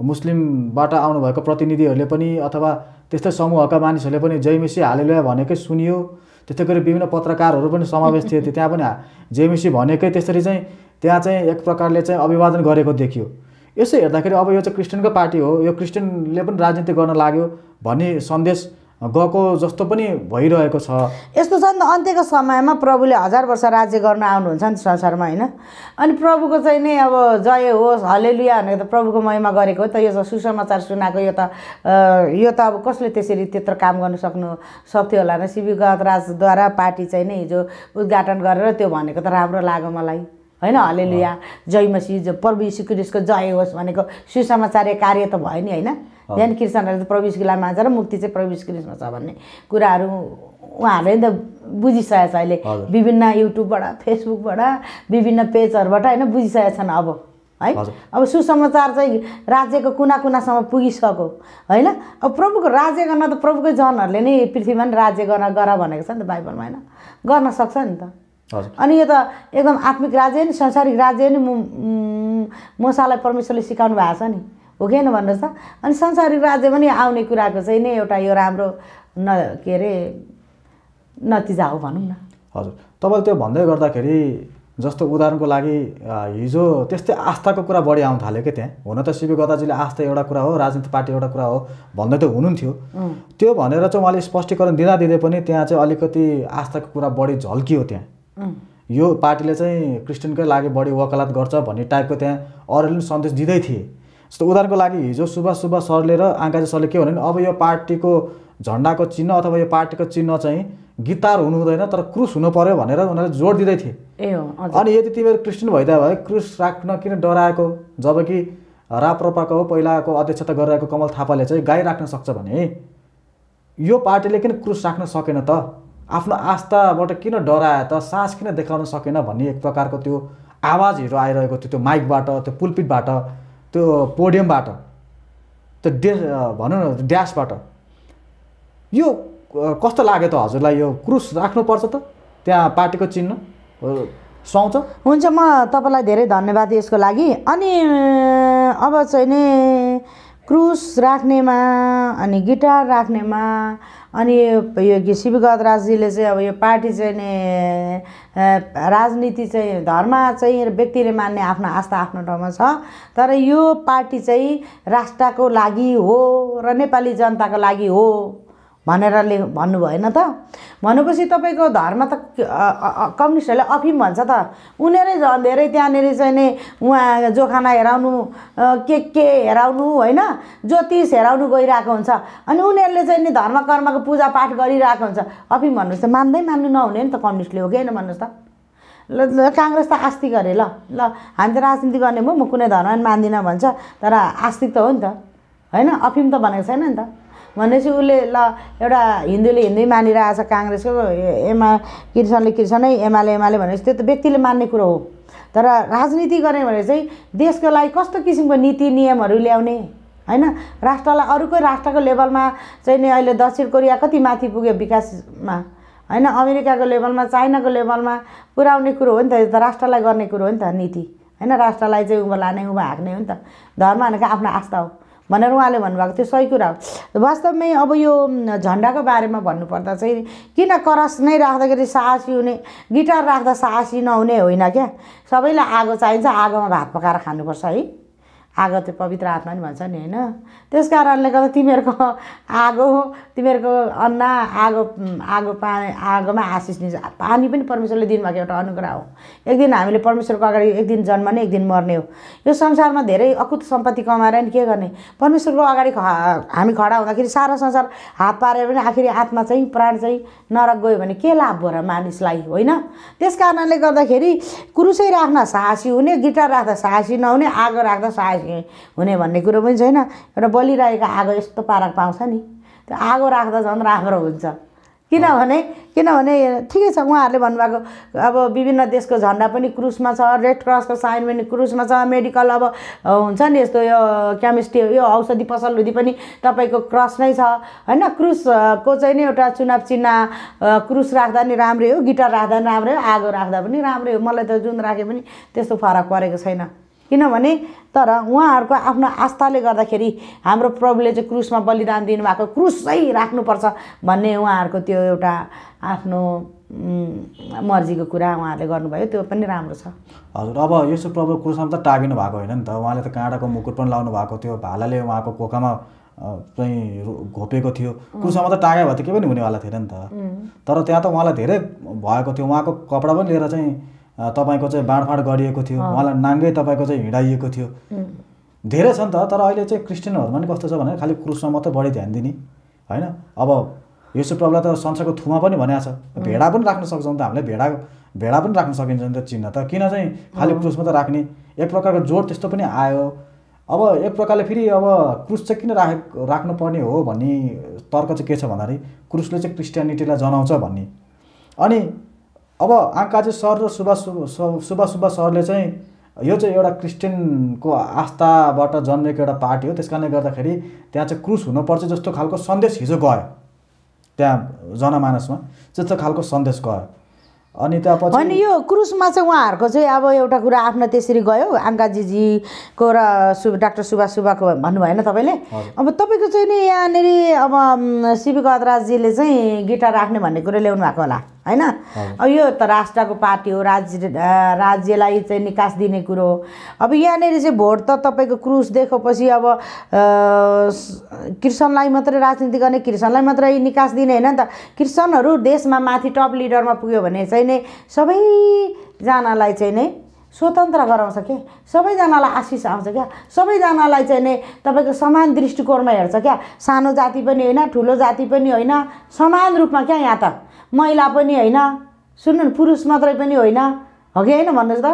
मुस्लिमबाट आउनुभएको प्रतिनिधिहरूले पनि अथवा त्यस्तै समूहका मानिसहरूले पनि जेएमसी हालेलुया भनेकै सुनियो त्यस्तै गरी विभिन्न पत्रकारहरू पनि समावेश थिए त्यहाँ पनि जेएमसी भनेकै त्यसरी चाहिँ त्यहाँ चाहिँ एक प्रकारले चाहिँ अभिवादन गरेको देखियो यसो हेर्दाखेरि अब यो चाहिँ क्रिस्चियनको पार्टी हो यो क्रिस्चियनले पनि राजनीति गर्न लाग्यो भन्ने सन्देश गएको जस्तो पनि भइरहेको छ यस्तो छ नि त अन्त्यको समयमा प्रभुले हजार वर्ष राज्य गर्न आउनुहुन्छ नि संसारमा होइन अनि प्रभुको चाहिँ नै अब जय होस् हलेलुया भनेको त प्रभुको महिमा गरेको हो त यो सुसमाचार सुनाएको यो त यो त अब कसले त्यसरी त्यत्रो काम गर्नु सक्नु सक्थ्यो होला नि सिबी गतराजद्वारा पार्टी चाहिँ नै हिजो उद्घाटन गरेर त्यो भनेको त राम्रो लाग्यो मलाई होइन हलेलुया जय मसी प्रभु श्री कृष्णको जय होस् भनेको सुसमाचार्य कार्य त भयो नि होइन ध्यान क्रिस्चियनहरू त प्रवेश गिला मान्छ र मुक्ति चाहिँ प्रवेश कृष्ण छ भन्ने कुराहरू उहाँहरूले नि त बुझिसकेको छ अहिले विभिन्न युट्युबबाट फेसबुकबाट विभिन्न पेजहरूबाट होइन बुझिसकेका छन् अब है अब सुसमाचार चाहिँ राज्यको कुना कुनासम्म पुगिसक्यो होइन अब प्रभुको राज्य गर्न त प्रभुकै जनहरूले नै पृथ्वीमा नि राज्य गर्न गर भनेको छ नि त बाइबलमा होइन गर्न सक्छ नि त अनि यो त एकदम आत्मिक राज्य नि संसारिक राज्य नि मसालाई परमेश्वरले सिकाउनु भएको छ नि हो कि भन्नुहोस् त अनि संसारिक राज्य पनि आउने कुराको चाहिँ नै एउटा यो राम्रो न के अरे नतिजा हो भनौँ न हजुर तपाईँले त्यो भन्दै गर्दाखेरि जस्तो उदाहरणको लागि हिजो त्यस्तै आस्थाको कुरा बढी आउनु थाल्यो क्या त्यहाँ हुन त शिव गदाजीले आस्था एउटा कुरा हो राजनीतिक पार्टी एउटा कुरा हो भन्दै त हुनुहुन्थ्यो त्यो भनेर चाहिँ उहाँले स्पष्टीकरण दिँदा दिँदै पनि त्यहाँ चाहिँ अलिकति आस्थाको कुरा बढी झल्कियो त्यहाँ यो पार्टीले चाहिँ क्रिस्चियनकै लागि बढी वकालत गर्छ भन्ने टाइपको त्यहाँ अरूले पनि सन्देश दिँदै थिए जस्तो उदाहरणको लागि हिजो सुब्बा सुब्बा सरले र आङ्काजी सरले के भन्यो भने अब यो पार्टीको झन्डाको चिन्ह अथवा यो पार्टीको चिन्ह चाहिँ गिटार हुनु हुँदैन तर क्रुस हुनु पर्यो भनेर उनीहरूले जोड दिँदै थिए ए अनि यदि तिमीहरू क्रिस्चियन भइदियो भए क्रुस राख्न किन डराएको जबकि राप्रपाको पहिलाको अध्यक्षता गरिरहेको कमल थापाले चाहिँ गाई राख्न सक्छ भने यो पार्टीले किन क्रुस राख्न सकेन त आफ्नो आस्थाबाट किन डराए त सास किन देखाउन सकेन भन्ने एक प्रकारको त्यो आवाजहरू आइरहेको थियो त्यो माइकबाट त्यो पुलपिटबाट त्यो पोडियमबाट त्यो डे भनौँ न ड्यासबाट यो कस्तो लाग्यो त हजुरलाई यो क्रुस राख्नुपर्छ त त्यहाँ पार्टीको चिन्ह सुहाउँछ हुन्छ म तपाईँलाई धेरै धन्यवाद यसको लागि अनि अब चाहिँ नि क्रुस राख्नेमा अनि गिटार राख्नेमा अनि यो शिवगत राजजीले चाहिँ अब यो पार्टी चाहिँ नि राजनीति चाहिँ धर्म चाहिँ व्यक्तिले मान्ने आफ्नो आस्था आफ्नो ठाउँमा छ तर यो पार्टी चाहिँ राष्ट्रको लागि हो र नेपाली जनताको लागि हो भनेर ले भन्नु भएन त भनेपछि तपाईँको धर्म त कम्युनिस्टहरूले अफिम भन्छ त उनीहरूले झन् धेरै त्यहाँनिर चाहिँ नि उहाँ जोखाना हेराउनु के के हेराउनु होइन ज्योतिष हेराउनु गइरहेको हुन्छ अनि उनीहरूले चाहिँ नि धर्म कर्मको पूजापाठ गरिरहेको हुन्छ अफिम भन्नुहोस् त मान्दै मान्नु नहुने नि त कम्युनिस्टले हो कि होइन भन्नुहोस् त ल काङ्ग्रेस त आस्ति गरेँ ल ल हामी त राजनीति गर्ने भयो म कुनै धर्म मान्दिनँ भन्छ तर आस्तिक त हो नि त होइन अफिम त भनेको छैन नि त भनेपछि उसले ल एउटा हिन्दूले हिन्दू मानिरहेछ काङ्ग्रेसको एमा किर्सनले किर्सनै एमाले एमाले भनेपछि त्यो त व्यक्तिले मान्ने कुरो हो तर राजनीति गर्ने भने चाहिँ देशको लागि कस्तो किसिमको नीति नियमहरू ल्याउने होइन राष्ट्रलाई अरूकै राष्ट्रको लेभलमा चाहिँ नि अहिले दक्षिण कोरिया कति माथि पुग्यो विकासमा होइन अमेरिकाको लेभलमा चाइनाको लेभलमा पुर्याउने कुरो हो नि त यो त राष्ट्रलाई गर्ने कुरो हो नि त नीति होइन राष्ट्रलाई चाहिँ उँभो लाने उँभो हाँक्ने हो नि त धर्म भनेको आफ्नो आस्था हो भनेर उहाँले भन्नुभएको थियो सही कुरा हो वास्तवमै अब यो झन्डाको बारेमा भन्नुपर्दा चाहिँ किन करस नै राख्दाखेरि साहसी हुने गिटार राख्दा साहसी नहुने होइन क्या सबैलाई आगो चाहिन्छ आगोमा भात पकाएर खानुपर्छ है आगो त्यो पवित्र आत्मा नि भन्छ नि होइन त्यस कारणले गर्दा तिमीहरूको आगो तिमीहरूको अन्न आगो आगो पानी आगोमा आशिष नि पानी पनि परमेश्वरले दिनुभएको एउटा अनुग्रह हो एक दिन हामीले परमेश्वरको अगाडि एक दिन जन्मने एक दिन मर्ने हो यो संसारमा धेरै अकुत सम्पत्ति कमाएर नि के गर्ने परमेश्वरको अगाडि हामी खडा हुँदाखेरि सारा संसार हात पारे पनि आखिरी आत्मा चाहिँ प्राण चाहिँ नरक गयो भने के लाभ भयो र मानिसलाई होइन त्यस कारणले गर्दाखेरि कुरुसै राख्न साहसी हुने गिटार राख्दा साहसी नहुने आगो राख्दा साहसी हुने भन्ने कुरो पनि छैन एउटा बलिरहेको आगो यस्तो पारक पाउँछ नि त्यो आगो राख्दा झन् राम्रो हुन्छ किनभने किनभने ठिकै छ उहाँहरूले भन्नुभएको अब विभिन्न देशको झन्डा पनि क्रुसमा छ रेड क्रसको साइन पनि क्रुसमा छ मेडिकल अब हुन्छ नि यस्तो यो केमिस्ट्री यो औषधि पसल हुँदी पनि तपाईँको क्रस नै छ होइन क्रुसको चाहिँ नि एउटा चुनाव चिन्ह क्रुस राख्दा नि राम्रै हो गिटार राख्दा नि राम्रै हो आगो राख्दा पनि राम्रै हो मलाई त जुन राखे पनि त्यस्तो फरक परेको छैन किनभने तर उहाँहरूको आफ्नो आस्थाले गर्दाखेरि हाम्रो प्रभुले चाहिँ क्रुसमा बलिदान दिनुभएको क्रुसै राख्नुपर्छ भन्ने उहाँहरूको त्यो एउटा आफ्नो मर्जीको कुरा उहाँहरूले गर्नुभयो त्यो पनि राम्रो छ हजुर अब यसो प्रभु क्रुसमा त टागिनु भएको होइन नि त उहाँले त काँडाको मुकुट पनि लाउनु भएको थियो भालाले उहाँको कोकामा चाहिँ घोपेको थियो क्रुसमा त टाग्यो भए त केही पनि हुनेवाला थिएन नि त तर त्यहाँ त उहाँलाई धेरै भएको थियो उहाँको कपडा पनि लिएर चाहिँ तपाईँको चाहिँ बाँडफाँड गरिएको थियो उहाँलाई नाङ्गै तपाईँको चाहिँ हिँडाइएको थियो धेरै छ नि त तर अहिले चाहिँ क्रिस्चियनहरूमा पनि कस्तो छ भने खालि क्रुसमा मात्रै बढी ध्यान दिने होइन अब यसो प्रब्लम त संसारको थुमा पनि भनिएको छ भेडा पनि राख्न सक्छौँ त हामीले भेडा भेडा पनि राख्न सकिन्छ नि त चिन्ह त किन चाहिँ खालि क्रुस त राख्ने एक प्रकारको जोड त्यस्तो पनि आयो अब एक प्रकारले फेरि अब क्रुस चाहिँ किन राखे राख्नुपर्ने हो भन्ने तर्क चाहिँ के छ भन्दाखेरि क्रुसले चाहिँ क्रिस्टियानिटीलाई जनाउँछ भन्ने अनि अब आङ्काजी सर र सुभाष सुभाष सुब्बा सरले चाहिँ यो चाहिँ एउटा क्रिस्चियनको आस्थाबाट जन्मेको एउटा पार्टी हो त्यस कारणले गर्दाखेरि त्यहाँ चाहिँ क्रुस हुनुपर्छ जस्तो खालको सन्देश हिजो गयो त्यहाँ जनमानसमा जस्तो खालको सन्देश गयो अनि त्यहाँ अनि यो क्रुसमा चाहिँ उहाँहरूको चाहिँ अब एउटा कुरा आफ्नो त्यसरी गयो आङ्काजीजीको र सु डाक्टर सुभाष सुब्बाको भन्नु भएन तपाईँले अब तपाईँको चाहिँ नि यहाँनिर अब सिपी गदराजजीले चाहिँ गिटार राख्ने भन्ने कुरा ल्याउनु भएको होला होइन अब यो त राष्ट्रको पार्टी हो राज्य राज्यलाई चाहिँ निकास दिने कुरो हो अब यहाँनिर चाहिँ भोट त तपाईँको क्रुस देखेपछि अब कृषणलाई मात्रै राजनीति गर्ने कृषणलाई मात्रै निकास दिने होइन नि त कृषणहरू देशमा माथि टप लिडरमा पुग्यो भने चाहिँ नै सबैजनालाई चाहिँ नै स्वतन्त्र गराउँछ क्या सबैजनालाई आशिष आउँछ क्या सबैजनालाई चाहिँ नै तपाईँको समान दृष्टिकोणमा हेर्छ क्या सानो जाति पनि होइन ठुलो जाति पनि होइन समान रूपमा क्या यहाँ त महिला पनि होइन सुन्नु न पुरुष मात्रै पनि होइन हो कि होइन भन्नुहोस् त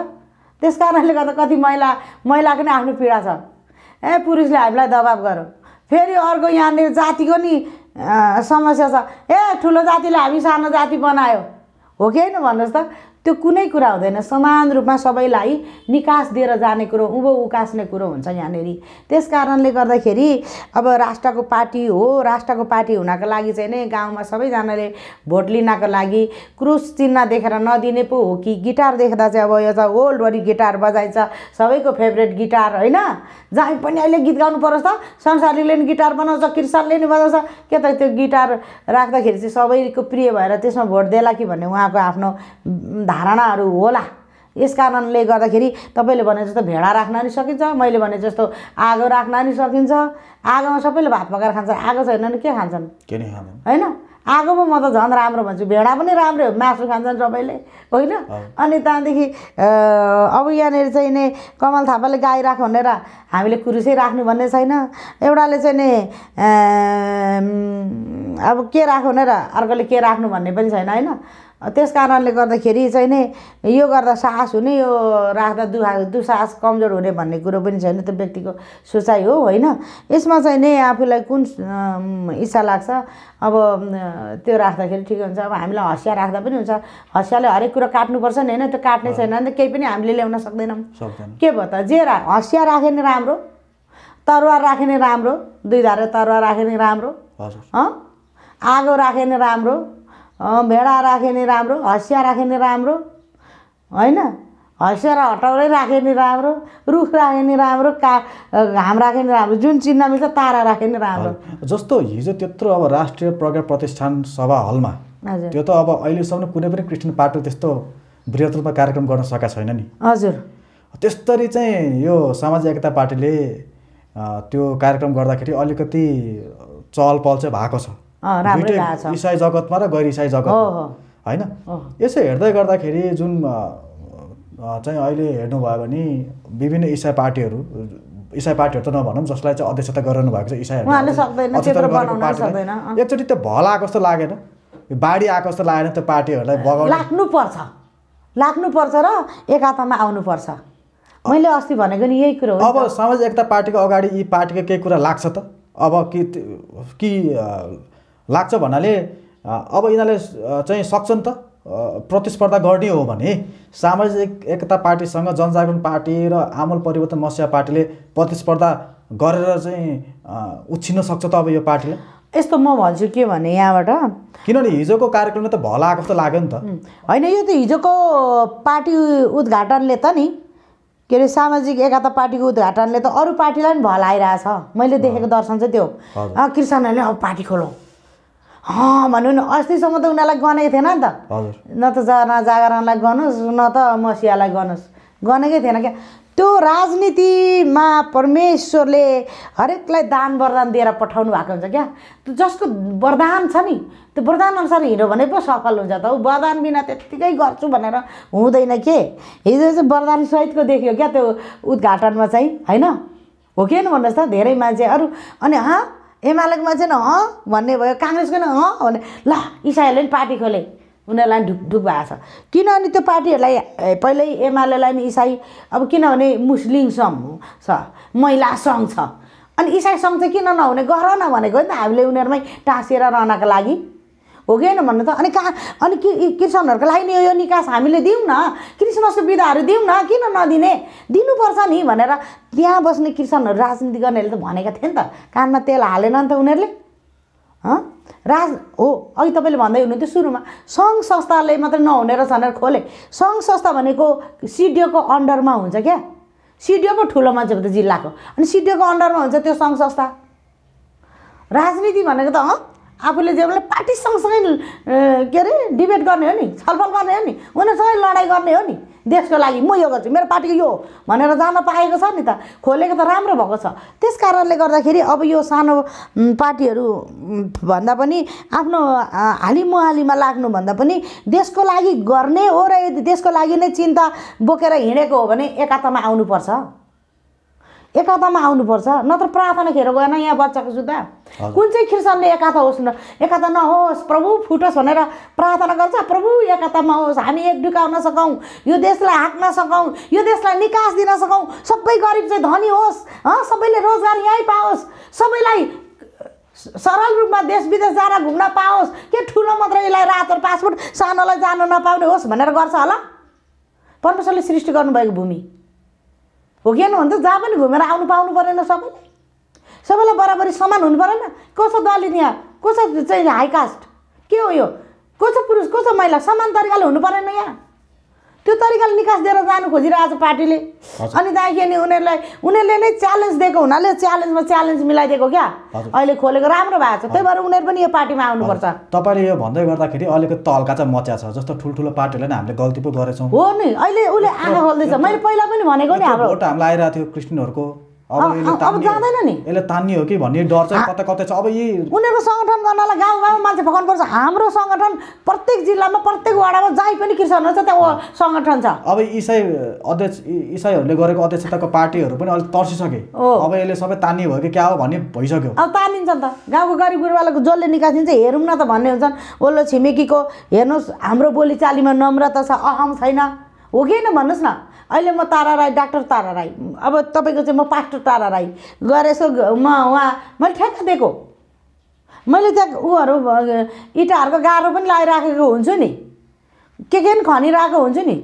त्यस कारणले गर्दा कति महिला महिलाको नै आफ्नो पीडा छ ए पुरुषले हामीलाई दबाब गरौँ फेरि अर्को यहाँनिर जातिको नि समस्या छ ए ठुलो जातिले हामी सानो जाति बनायो हो कि होइन भन्नुहोस् त त्यो कुनै कुरा हुँदैन समान रूपमा सबैलाई निकास दिएर जाने कुरो उँभो उकास्ने कुरो हुन्छ यहाँनिर त्यस कारणले गर्दाखेरि अब राष्ट्रको पार्टी हो राष्ट्रको पार्टी हुनको लागि चाहिँ नै गाउँमा सबैजनाले भोट लिनको लागि क्रुस चिन्ह देखेर नदिने पो हो कि गिटार देख्दा चाहिँ अब यो त ओल्डभरि गिटार बजाइन्छ सबैको फेभरेट गिटार होइन जहीँ पनि अहिले गीत गाउनु परोस् त संसारीले नि गिटार बनाउँछ कृषणले नि बनाउँछ के त त्यो गिटार राख्दाखेरि चाहिँ सबैको प्रिय भएर त्यसमा भोट देला कि भन्ने उहाँको आफ्नो धारणाहरू होला यस कारणले गर्दाखेरि तपाईँले भने जस्तो भेडा राख्न पनि सकिन्छ मैले भने जस्तो आगो राख्न नि सकिन्छ आगोमा सबैले भात पकाएर खान्छ आगो छैन भने के खान्छन् के नै होइन आगोमा म त झन् राम्रो भन्छु भेडा पनि राम्रै हो मासु खान्छन् सबैले होइन अनि त्यहाँदेखि अब यहाँनिर चाहिँ नि कमल थापाले गाई राख भनेर हामीले कुरुसै राख्नु भन्ने छैन एउटाले चाहिँ नि अब के राख भनेर अर्कोले के राख्नु भन्ने पनि छैन होइन त्यस कारणले गर्दाखेरि चाहिँ नै यो गर्दा साहस हुने यो राख्दा दुहा दुसाहस कमजोर हुने भन्ने कुरो पनि छैन त्यो व्यक्तिको सोचाइ हो होइन यसमा चाहिँ नै आफूलाई कुन इच्छा लाग्छ अब त्यो राख्दाखेरि ठिक हुन्छ अब हामीलाई हँसिया राख्दा पनि हुन्छ हँसियाले हरेक कुरो काट्नुपर्छ नि होइन त्यो काट्ने छैन भने त केही पनि हामीले ल्याउन सक्दैनौँ के भयो त जे रा हँसिया राख्यो नि राम्रो तरुवा राख्यो नि राम्रो दुई धारे तरुवा राख्यो नि राम्रो आगो राख्यो नि राम्रो भेडा राख्यो नि राम्रो हँसिया राख्यो नि राम्रो होइन हँसिया र हटौडै राख्यो नि राम्रो रुख राख्यो नि राम्रो का घाम राख्यो नि राम्रो जुन चिन्ह मिल्छ तारा राख्यो नि राम्रो जस्तो हिजो त्यत्रो अब राष्ट्रिय प्रज्ञा प्रतिष्ठान सभा हलमा त्यो त अब अहिलेसम्म कुनै पनि क्रिस्चियन पार्टी त्यस्तो वृहत रूपमा कार्यक्रम गर्न सकेका छैन नि हजुर त्यस्तरी चाहिँ यो सामाजिक एकता पार्टीले त्यो कार्यक्रम गर्दाखेरि अलिकति चहल पहल चाहिँ भएको छ राम्रै छ इसाई जगतमा र गैर इसाई जगत होइन यसो हेर्दै गर्दाखेरि जुन चाहिँ अहिले हेर्नुभयो भने विभिन्न इसाई पार्टीहरू इसाई पार्टीहरू त नभनौँ जसलाई चाहिँ अध्यक्षता गरिरहनु भएको छ इसाईहरू एकचोटि त्यो भल आएको जस्तो लागेन बाढी आएको जस्तो लागेन त्यो पार्टीहरूलाई लाग्नुपर्छ लाग्नुपर्छ र एकतामा आउनुपर्छ मैले अस्ति भनेको नि यही कुरो अब समाज एकता पार्टीको अगाडि यी पार्टीको केही कुरा लाग्छ त अब कि कि लाग्छ भन्नाले अब यिनीहरूले चाहिँ सक्छन् त प्रतिस्पर्धा गर्ने हो भने सामाजिक एकता पार्टीसँग जनजागरण पार्टी र आमूल परिवर्तन मस्या पार्टीले प्रतिस्पर्धा गरेर चाहिँ उछिन्न सक्छ त अब यो पार्टीले यस्तो म भन्छु के भने यहाँबाट किनभने हिजोको कार्यक्रमले त भला आएको जस्तो लाग्यो नि त होइन यो त हिजोको पार्टी उद्घाटनले त नि के अरे सामाजिक एकता पार्टीको उद्घाटनले त अरू पार्टीलाई पनि भल आइरहेछ मैले देखेको दर्शन चाहिँ त्यो किसानहरूले अब पार्टी खोलौँ भनौँ न अस्तिसम्म त उनीहरूलाई गनेको थिएन नि त न त न जागरणलाई गर्नुहोस् न त मसियालाई गर्नुहोस् गनेकै थिएन क्या त्यो राजनीतिमा परमेश्वरले हरेकलाई दान वरदान दिएर पठाउनु भएको हुन्छ क्या जसको वरदान छ नि त्यो वरदान अनुसार हिँड्यो भने पो सफल हुन्छ त ऊ वरदान बिना त्यत्तिकै गर्छु भनेर हुँदैन के हिजो चाहिँ वरदान सहितको देखियो क्या त्यो उद्घाटनमा चाहिँ होइन हो कि भन्नुहोस् त धेरै मान्छे अरू अनि हाँ एमालेकोमा न अँ भन्ने भयो काङ्ग्रेसको नै अँ भने ल इसाईहरूले पनि पार्टी खोले उनीहरूलाई ढुकढुक भएको छ किनभने त्यो पार्टीहरूलाई पहिल्यै एमालेलाई नि इसाई अब किनभने मुस्लिम सङ्घ छ महिला सङ्घ छ अनि इसाई सङ्घ चाहिँ किन नहुने गर न भनेको नि त हामीले उनीहरूमै टाँसिएर रहनको लागि हो कि होइन भन्नु त अनि कहाँ अनि क्रिस्चियनहरूको लागि नि यो निकास हामीले दिउँ न क्रिसमसको विधाहरू दिउँ न किन नदिने दिनुपर्छ नि भनेर त्यहाँ बस्ने क्रिस्चियनहरू राजनीति गर्नेहरूले त भनेका थिए नि त कानमा तेल हालेन नि त उनीहरूले राज हो अघि तपाईँले भन्दै हुनुहुन्थ्यो सुरुमा सङ्घ संस्थाले मात्रै नहुने रहेछ भनेर खोले सङ्घ संस्था भनेको सिडिओको अन्डरमा हुन्छ क्या सिडिओ पो ठुलो मान्छे भयो त जिल्लाको अनि सिडिओको अन्डरमा हुन्छ त्यो सङ्घ संस्था राजनीति भनेको त आफूले जे भने पार्टी सँगसँगै के अरे डिबेट गर्ने हो नि छलफल गर्ने हो नि उनीहरूसँगै लडाइँ गर्ने हो नि देशको लागि म यो गर्छु मेरो पार्टीको यो भनेर जान पाएको छ नि त खोलेको त राम्रो भएको छ त्यस कारणले गर्दाखेरि अब यो सानो पार्टीहरू भन्दा पनि आफ्नो हालिमुहालीमा लाग्नुभन्दा पनि देशको लागि गर्ने हो र यदि देशको लागि नै चिन्ता बोकेर हिँडेको हो भने एकातामा आउनुपर्छ एकतामा आउनुपर्छ नत्र प्रार्थना खेर गएन यहाँ बच्चाको जुत्ता कुन चाहिँ क्रिस्चियनले एकाता होस् न एकाता नहोस् प्रभु फुटोस् भनेर प्रार्थना गर्छ प्रभु एकातामा होस् हामी एक डुकाउन सकौँ यो देशलाई हाँक्न सकौँ यो देशलाई निकास दिन सकौँ सबै गरिब चाहिँ धनी होस् सबैले रोजगार यहीँ पाओस् सबैलाई सरल रूपमा देश विदेश जान घुम्न पाओस् के ठुलो मात्र यसलाई रातो पासपोर्ट सानोलाई जान नपाउने होस् भनेर गर्छ होला परमेश्वरले सृष्टि गर्नुभएको भूमि हो भने त जहाँ पनि घुमेर आउनु पाउनु परेन सबैले सबैलाई बराबरी समान हुनु परेन कसो दलित यहाँ कसो चाहिँ हाई कास्ट के हो यो को पुरुष को महिला समान तरिकाले हुनु परेन यहाँ त्यो तरिकाले निकास दिएर जानु खोजिरहेको छ पार्टीले अनि त्यहाँदेखि उनीहरूलाई उनीहरूले नै च्यालेन्ज दिएको हुनाले च्यालेन्जमा च्यालेन्ज मिलाइदिएको क्या अहिले खोलेको राम्रो भएको छ त्यही भएर उनीहरू पनि यो पार्टीमा आउनुपर्छ तपाईँले यो भन्दै गर्दाखेरि अहिलेको तल्का चाहिँ मच्या छ जस्तो ठुल्ठुलो पार्टीहरूले नै हामीले गल्ती पो गरेछौँ हो नि अहिले उसले आँखा खोल्दैछ मैले पहिला पनि भनेको नि हाम्रो हामीलाई आइरहेको थियो क्रिस्टिनहरूको अब जाँदैन नि यसले तान्ने हो कि भन्ने डर चाहिँ कतै कतै छ अब यी उनीहरूको सङ्गठन गर्नलाई गाउँ गाउँमा मान्छे पकाउनु हाम्रो सङ्गठन प्रत्येक जिल्लामा प्रत्येक वाडामा जहीँ पनि कृषकहरू छ त्यहाँ सङ्गठन छ अब इसाई अध्यक्ष इसाईहरूले गरेको अध्यक्षताको पार्टीहरू पनि अलिक तर्सिसके अब यसले सबै तान्ने भयो कि क्या हो भन्ने भइसक्यो अब तानिन्छ नि त गाउँको गरिब गुरुवालाको जसले निकासिन्छ हेरौँ न त भन्ने हुन्छन् ओल्लो छिमेकीको हेर्नुहोस् हाम्रो बोलीचालीमा नम्रता छ अहम छैन हो कि होइन भन्नुहोस् न अहिले म तारा राई डाक्टर तारा राई अब तपाईँको चाहिँ म पास्टर तारा राई गएर यसो म उहाँ मैले ठ्याक्क दिएको मैले त्यहाँ उहरू इँटाहरूको गाह्रो पनि लगाइराखेको हुन्छु नि के के पनि खनिरहेको हुन्छु नि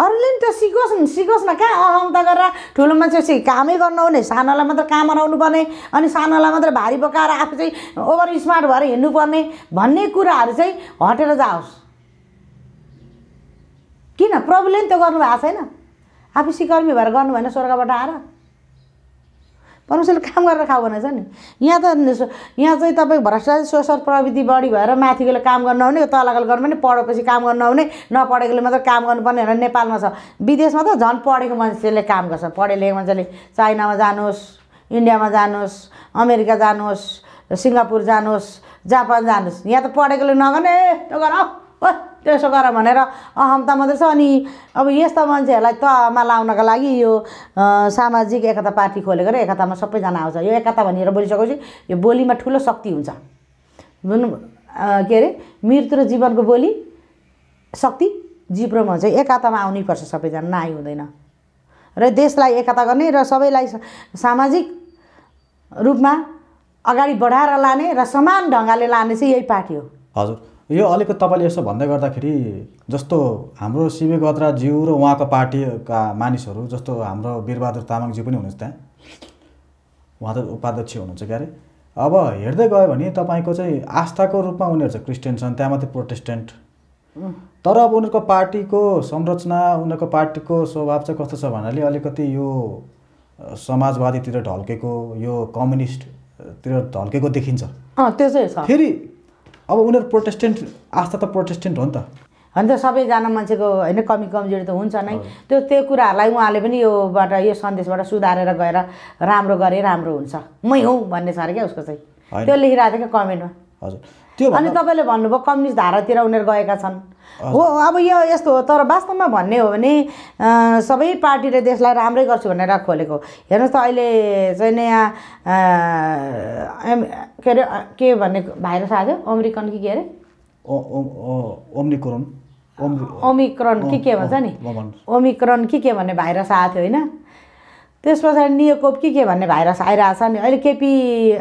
अरूले नि त सिकोस् नि सिकोस् न कहाँ अहमता गरेर ठुलो मान्छे कामै गर्नु हुने सानोलाई मात्र काम हराउनु पर्ने अनि सानोलाई मात्र भारी बोकाएर आफू चाहिँ ओभर स्मार्ट भएर हिँड्नुपर्ने भन्ने कुराहरू चाहिँ हटेर जाओस् किन प्रभुले नि त्यो गर्नुभएको छैन आफै सिकर्मी भएर गर्नु भएन स्वर्गबाट आएर परमेश्वरले *laughs* काम गरेर खाऊ भनेछ नि यहाँ त यहाँ चाहिँ तपाईँ भ्रष्टाचार शोषण प्रविधि बढी भएर माथिकोले काम गर्न आउने तलकाले गर्नु पनि पढेपछि काम गर्न आउने नपढेकोले मात्र काम गर्नुपर्ने भनेर नेपालमा छ विदेशमा त झन् पढेको मान्छेले काम गर्छ पढे लेखेको मान्छेले चाइनामा जानुहोस् इन्डियामा जानुहोस् अमेरिका जानुहोस् सिङ्गापुर जानुहोस् जापान जानुहोस् यहाँ त पढेकोले नगर्ने त्यो गर त्यसो गर भनेर अहमता मात्रै छ अनि अब यस्ता मान्छेहरूलाई तमा लाउनका लागि यो सामाजिक एकता पार्टी खोलेको र एकतामा सबैजना आउँछ यो एकता भनेर बोलिसकेपछि यो बोलीमा ठुलो शक्ति हुन्छ जुन के अरे मृत्यु र जीवनको बोली शक्ति जिब्रोमा हुन्छ एकतामा पर्छ सबैजना नआइ हुँदैन र देशलाई एकता गर्ने र सबैलाई सामाजिक रूपमा अगाडि बढाएर लाने र समान ढङ्गले लाने चाहिँ यही पार्टी हो हजुर यो अलिकति तपाईँले यसो भन्दै गर्दाखेरि जस्तो हाम्रो सिबे गत्राज्यू र उहाँको पार्टीका मानिसहरू जस्तो हाम्रो वीरबहादुर तामाङज्यू पनि हुनुहुन्छ त्यहाँ उहाँ त उपाध्यक्ष हुनुहुन्छ क्यारे अब हेर्दै गयो भने तपाईँको चाहिँ आस्थाको रूपमा उनीहरू चाहिँ क्रिस्चियन छन् त्यहाँ मात्रै प्रोटेस्टेन्ट तर अब उनीहरूको पार्टीको संरचना उनीहरूको पार्टीको स्वभाव चाहिँ कस्तो छ भन्नाले अलिकति यो समाजवादीतिर ढल्केको यो कम्युनिस्टतिर ढल्केको देखिन्छ त्यो चाहिँ फेरि अब उनीहरू प्रोटेस्टेन्ट आस्था त प्रोटेस्टेन्ट हो नि त होइन त सबैजना मान्छेको होइन कमी कमजोरी त हुन्छ नै त्यो त्यो कुराहरूलाई उहाँले पनि योबाट यो सन्देशबाट सुधारेर गएर राम्रो गरे राम्रो हुन्छ मै हौ भन्ने छ अरे क्या उसको चाहिँ त्यो लेखिरहेको थियो क्या कमेन्टमा हजुर त्यो अनि तपाईँले भन्नुभयो कम्युनिस्ट धारातिर उनीहरू गएका छन् हो अब यो यस्तो हो तर वास्तवमा भन्ने हो भने सबै पार्टीले देशलाई राम्रै गर्छु भनेर खोलेको हेर्नुहोस् त अहिले चाहिँ नयाँ के अरे के भन्ने भाइरस आएको थियो अमेरिकन कि के अरे ओमिक्रोन ओमिक्रोन कि के भन्छ नि ओमिक्रोन कि के भन्ने भाइरस आएको थियो होइन त्यस पछाडि नियोकोप कि के भन्ने भाइरस आइरहेछ नि अहिले केपी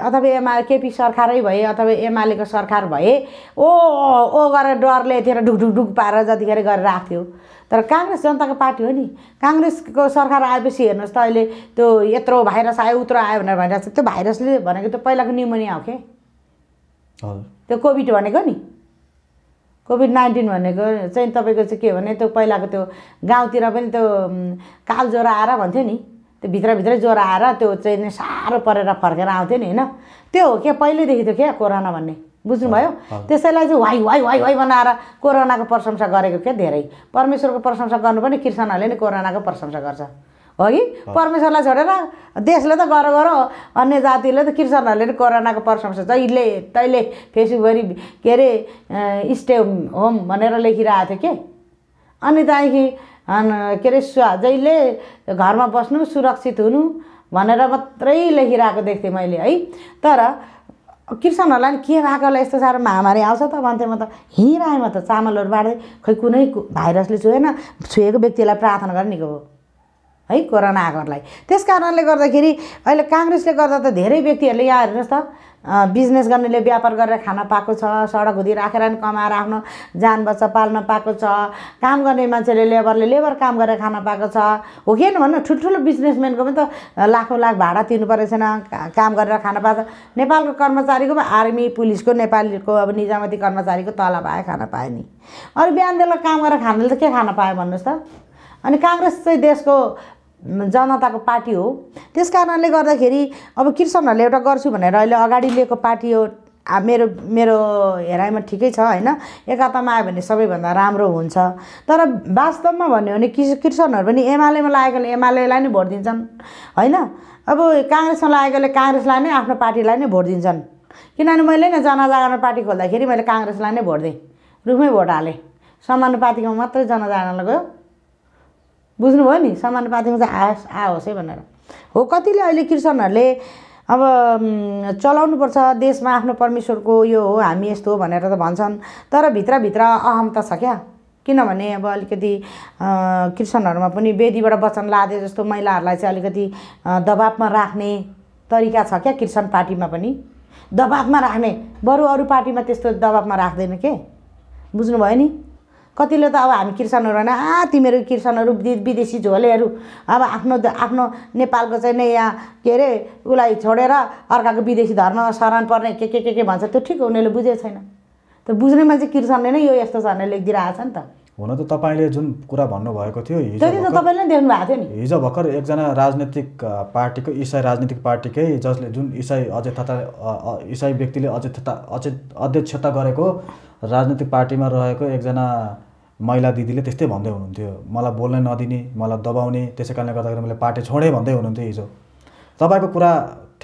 अथवा एमा केपी सरकारै भए अथवा एमालेको सरकार भए ओ ओ गरेर डरले यतिखेर ढुकढुकढुक पारेर जतिखेर गरेर राख्थ्यो तर काङ्ग्रेस जनताको पार्टी हो नि काङ्ग्रेसको सरकार आएपछि हेर्नुहोस् त अहिले त्यो यत्रो भाइरस आयो उत्रो आयो भनेर भनिरहेको छ त्यो भाइरसले भनेको त पहिलाको निमोनिया हो के त्यो कोभिड भनेको नि कोभिड नाइन्टिन भनेको चाहिँ तपाईँको चाहिँ के भने त्यो पहिलाको त्यो गाउँतिर पनि त्यो कालज्वरो आएर भन्थ्यो नि त्यो भित्रभित्रै ज्वरो आएर त्यो चाहिँ साह्रो परेर फर्केर आउँथ्यो नि होइन त्यो हो क्या पहिल्यैदेखि थियो क्या कोरोना भन्ने बुझ्नुभयो त्यसैलाई चाहिँ वाइ वाइ वाइ वाइ बनाएर कोरोनाको प्रशंसा गरेको क्या धेरै परमेश्वरको प्रशंसा गर्नु पनि क्रिस्चियनहरूले नि कोरोनाको प्रशंसा गर्छ हो कि परमेश्वरलाई छोडेर देशले त गर गर अन्य जातिले त क्रिस्चियनहरूले नि कोरोनाको प्रशंसा जहिले तैले फेसबुकभरि के अरे स्टे होम भनेर लेखिरहेको थियो के अनि त्यहाँदेखि के अरे सु जहिले घरमा बस्नु सुरक्षित हुनु भनेर मात्रै लेखिरहेको देख्थेँ मैले है तर कृषकहरूलाई नि के होला यस्तो साह्रो महामारी आउँछ त भन्थेँ म त हिँडाएँ म त चामलहरू बाँड्दै खै कुनै भाइरसले छोएन छोएको व्यक्तिलाई प्रार्थना गर्ने निको है कोरोना आगरलाई त्यस कारणले गर्दाखेरि अहिले काङ्ग्रेसले गर्दा त धेरै व्यक्तिहरूले यहाँ हेर्नुहोस् त बिजनेस गर्नेले व्यापार गरेर खान पाएको छ सडक हुँदी राखेर पनि कमाएर आफ्नो जान बच्चा पाल्न पाएको छ काम गर्ने मान्छेले लेबरले लेबर काम गरेर खान पाएको छ हो कि भन्नु ठुल्ठुलो बिजनेसम्यानको पनि त लाखौँ लाख भाडा तिर्नु परेको छैन काम गरेर खान पाएको नेपालको कर्मचारीको आर्मी पुलिसको नेपालीको अब निजामती कर्मचारीको तल पायो खान पाएँ नि अरू बिहान बेला काम गरेर खानेले त के खान पायो भन्नुहोस् त अनि काङ्ग्रेस चाहिँ देशको जनताको पार्टी हो त्यस कारणले गर्दाखेरि अब किर्सनहरूले एउटा गर्छु भनेर अहिले अगाडि लिएको पार्टी हो मेरो मेरो हेराइमा ठिकै छ होइन एकतामा आयो भने सबैभन्दा राम्रो हुन्छ तर वास्तवमा भन्यो भने किस किर्सनहरू पनि एमालेमा लागेकोले एमालेलाई नै भोट दिन्छन् होइन अब काङ्ग्रेसमा लागेकोले काङ्ग्रेसलाई नै आफ्नो पार्टीलाई नै भोट दिन्छन् किनभने मैले नै जनजागरण पार्टी खोल्दाखेरि मैले काङ्ग्रेसलाई नै भोट दिएँ रुखमै भोट हालेँ समानुपातिकमा मात्रै जनजागरणलाई गयो बुझ्नुभयो नि समानुपातिमा चाहिँ आओस् आओस् है भनेर हो कतिले अहिले कृषकहरूले अब चलाउनुपर्छ देशमा आफ्नो परमेश्वरको यो हो हामी यस्तो हो भनेर त भन्छन् तर भित्रभित्र अहमता छ क्या किनभने अब अलिकति क्रिस्चियनहरूमा पनि वेदीबाट वचन लादे जस्तो महिलाहरूलाई चाहिँ अलिकति दबाबमा राख्ने तरिका छ क्या क्रिस्चियन पार्टीमा पनि दबाबमा राख्ने बरु अरू पार्टीमा त्यस्तो दबाबमा राख्दैन के बुझ्नुभयो नि कतिले त अब हामी किर्सानहरू होइन आ तिमीहरू किर्सानहरू विदेशी झोलेहरू अब आफ्नो आफ्नो नेपालको चाहिँ नै यहाँ के अरे उसलाई छोडेर अर्काको विदेशी धर्म शरण पर्ने के के के के भन्छ त्यो ठिक उनीहरूले बुझेको छैन तर बुझ्ने मान्छे किर्सानले नै यो यस्तो छ भनेर नि त हुन त तपाईँले जुन कुरा भन्नुभएको थियो हिजो त तपाईँले देख्नु भएको थियो नि हिजो भर्खर एकजना राजनैतिक पार्टीको इसाई राजनीतिक पार्टीकै जसले जुन इसाई अध्यक्षता इसाई व्यक्तिले अध्यक्षता अध्यक्षता गरेको राजनीतिक पार्टीमा रहेको एकजना महिला दिदीले त्यस्तै भन्दै हुनुहुन्थ्यो मलाई बोल्नै नदिने मलाई दबाउने त्यसै कारणले गर्दाखेरि मैले पार्टी छोडेँ भन्दै हुनुहुन्थ्यो हिजो तपाईँको कुरा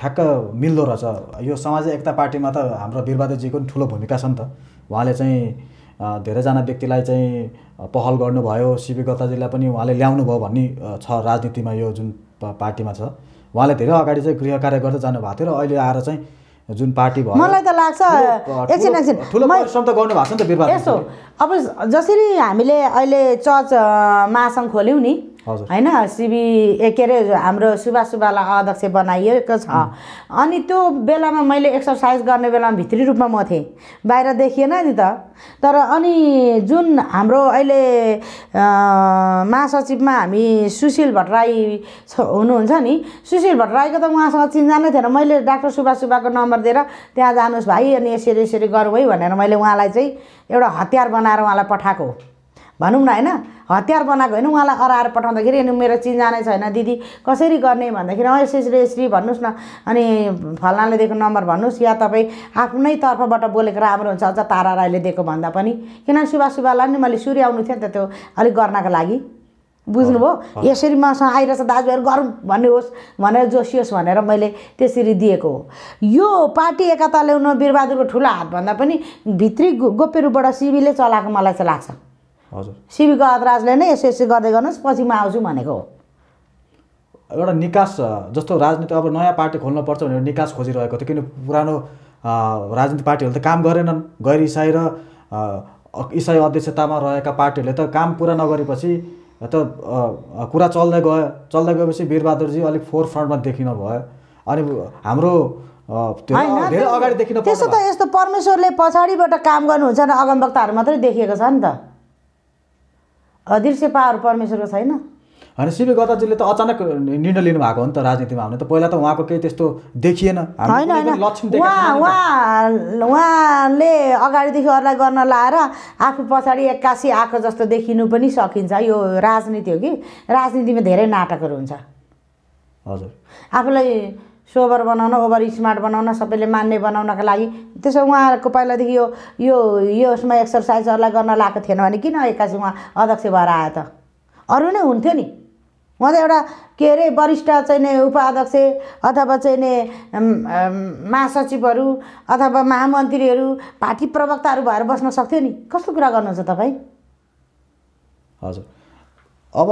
ठ्याक्क मिल्दो रहेछ यो समाज एकता पार्टीमा त हाम्रो बिरबहादुरजीको पनि ठुलो भूमिका छ नि त उहाँले चाहिँ धेरैजना व्यक्तिलाई चाहिँ पहल गर्नुभयो सिपी गर्ताजीलाई पनि उहाँले ल्याउनुभयो भन्ने छ राजनीतिमा यो जुन पार्टीमा छ उहाँले धेरै अगाडि चाहिँ गृह कार्य गर्दै जानुभएको थियो र अहिले आएर चाहिँ जुन पार्टी भयो मलाई त लाग्छ एकछिन एकछिन ठुलो परिश्रम त गर्नु भएको छ नि त यसो अब जसरी हामीले अहिले चर्च महासङ्घ खोल्यौँ नि होइन सिबी ए के अरे हाम्रो सुभाष सुब्बालाई अध्यक्ष बनाइएको छ अनि त्यो बेलामा मैले एक्सर्साइज गर्ने बेलामा भित्री रूपमा म थिएँ बाहिर देखिएन नि त तर अनि जुन हाम्रो अहिले महासचिवमा हामी सुशील भट्टराई हुनुहुन्छ नि सुशील भट्टराईको त उहाँसँग नै थिएन मैले डाक्टर सुभाष सुब्बाको नम्बर दिएर त्यहाँ जानुहोस् भाइ अनि यसरी यसरी गरौँ है भनेर मैले उहाँलाई चाहिँ एउटा हतियार बनाएर उहाँलाई पठाएको भनौँ न होइन हतियार बनाएको होइन उहाँलाई अराएर पठाउँदाखेरि अनि मेरो चिन्जानै छैन दिदी कसरी गर्ने भन्दाखेरि अँ यसरी यसरी भन्नुहोस् न अनि फलानाले दिएको नम्बर भन्नुहोस् या तपाईँ आफ्नै तर्फबाट बोलेको राम्रो हुन्छ अझ तारा राईले दिएको भन्दा पनि किनभने सुबा सुबालाई नि मैले सूर्य आउनु थिएँ नि त त्यो अलिक गर्नको लागि बुझ्नुभयो यसरी मसँग आइरहेछ दाजुभाइहरू गरौँ भन्ने होस् भनेर जोसियोस् भनेर मैले त्यसरी दिएको हो यो पार्टी एकता ल्याउनु बिरबहादुरको ठुलो हातभन्दा पनि भित्री गोप्य रूपबाट सिबीले चलाएको मलाई चाहिँ लाग्छ हजुर सिबीको नै यसो यसो गर्दै गर्नुहोस् पछि म आउँछु भनेको हो एउटा निकास जस्तो राजनीति अब नयाँ पार्टी खोल्नुपर्छ भनेर निकास खोजिरहेको थियो किन पुरानो राजनीति पार्टीहरूले त काम गरेनन् गैर इसाई र इसाई अध्यक्षतामा रहेका पार्टीहरूले त काम पुरा नगरेपछि त कुरा चल्दै गयो चल्दै गएपछि वीरबहादुरजी अलिक फोर फ्रन्टमा देखिन भयो अनि हाम्रो त्यसो त यस्तो परमेश्वरले पछाडिबाट काम गर्नुहुन्छ र अगमवक्ताहरू मात्रै देखिएको छ नि त अदृश्य पावर परमेश्वरको छैन होइन शिव गदाजीले त अचानक निर्णय लिनुभएको हो नि त राजनीतिमा आउने त पहिला त उहाँको केही त्यस्तो देखिएन होइन उहाँले अगाडिदेखि अरूलाई गर्न लाएर आफू पछाडि एक्कासी आएको जस्तो देखिनु पनि सकिन्छ यो राजनीति हो कि राजनीतिमा धेरै नाटकहरू हुन्छ हजुर आफूलाई सोभर बनाउन ओभर स्मार्ट बनाउन सबैले मान्ने बनाउनको लागि त्यसो उहाँहरूको पहिलादेखि यो यो यसमा एक्सर्साइजहरूलाई गर्न लागेको थिएन भने किन एक्कासी उहाँ अध्यक्ष भएर आयो त अरू नै हुन्थ्यो नि उहाँ त एउटा के अरे वरिष्ठ चाहिने उपाध्यक्ष अथवा चाहिँ चाहिने महासचिवहरू अथवा महामन्त्रीहरू पार्टी प्रवक्ताहरू भएर बस्न सक्थ्यो नि कस्तो कुरा गर्नुहुन्छ तपाईँ हजुर अब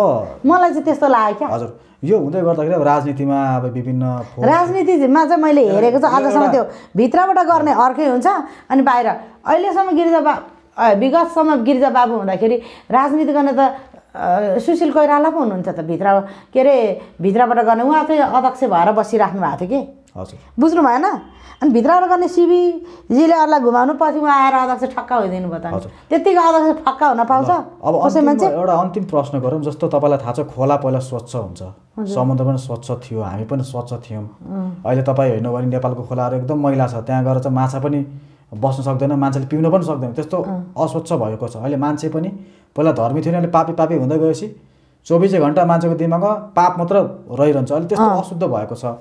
मलाई चाहिँ त्यस्तो लाग्यो क्या हजुर यो हुँदै गर्दाखेरि अब राजनीतिमा अब विभिन्न राजनीतिमा चाहिँ मैले हेरेको छ आजसम्म त्यो भित्रबाट गर्ने अर्कै हुन्छ अनि बाहिर अहिलेसम्म गिरिजा बा विगतसम्म गिरिजा बाबु हुँदाखेरि राजनीति गर्ने त सुशील कोइराला पो हुनुहुन्छ त भित्र के अरे भित्रबाट गर्ने उहाँ चाहिँ अध्यक्ष भएर बसिराख्नु भएको थियो कि हजुर बुझ्नु भएन अनि भित्रबाट गर्ने सिबीजीले अरूलाई घुमाउनु पछि उहाँ आएर अध्यक्ष ठक्का भइदिनु भयो त त्यतिको अध्यक्ष ठक्का हुन पाउँछ अब कसै मान्छे एउटा अन्तिम प्रश्न गरौँ जस्तो तपाईँलाई थाहा छ खोला पहिला स्वच्छ हुन्छ समुद्र पनि स्वच्छ थियो हामी पनि स्वच्छ थियौँ अहिले तपाईँ हेर्नु भने नेपालको खोलाहरू एकदम मैला छ त्यहाँ गएर चाहिँ माछा पनि बस्न सक्दैन मान्छेले पिउन पनि सक्दैन त्यस्तो अस्वच्छ भएको छ अहिले मान्छे पनि पहिला धर्मी थियो अहिले पापी पापी हुँदै गएपछि चौबिसै घन्टा मान्छेको दिमागमा पाप मात्र रहिरहन्छ अहिले त्यस्तो अशुद्ध भएको छ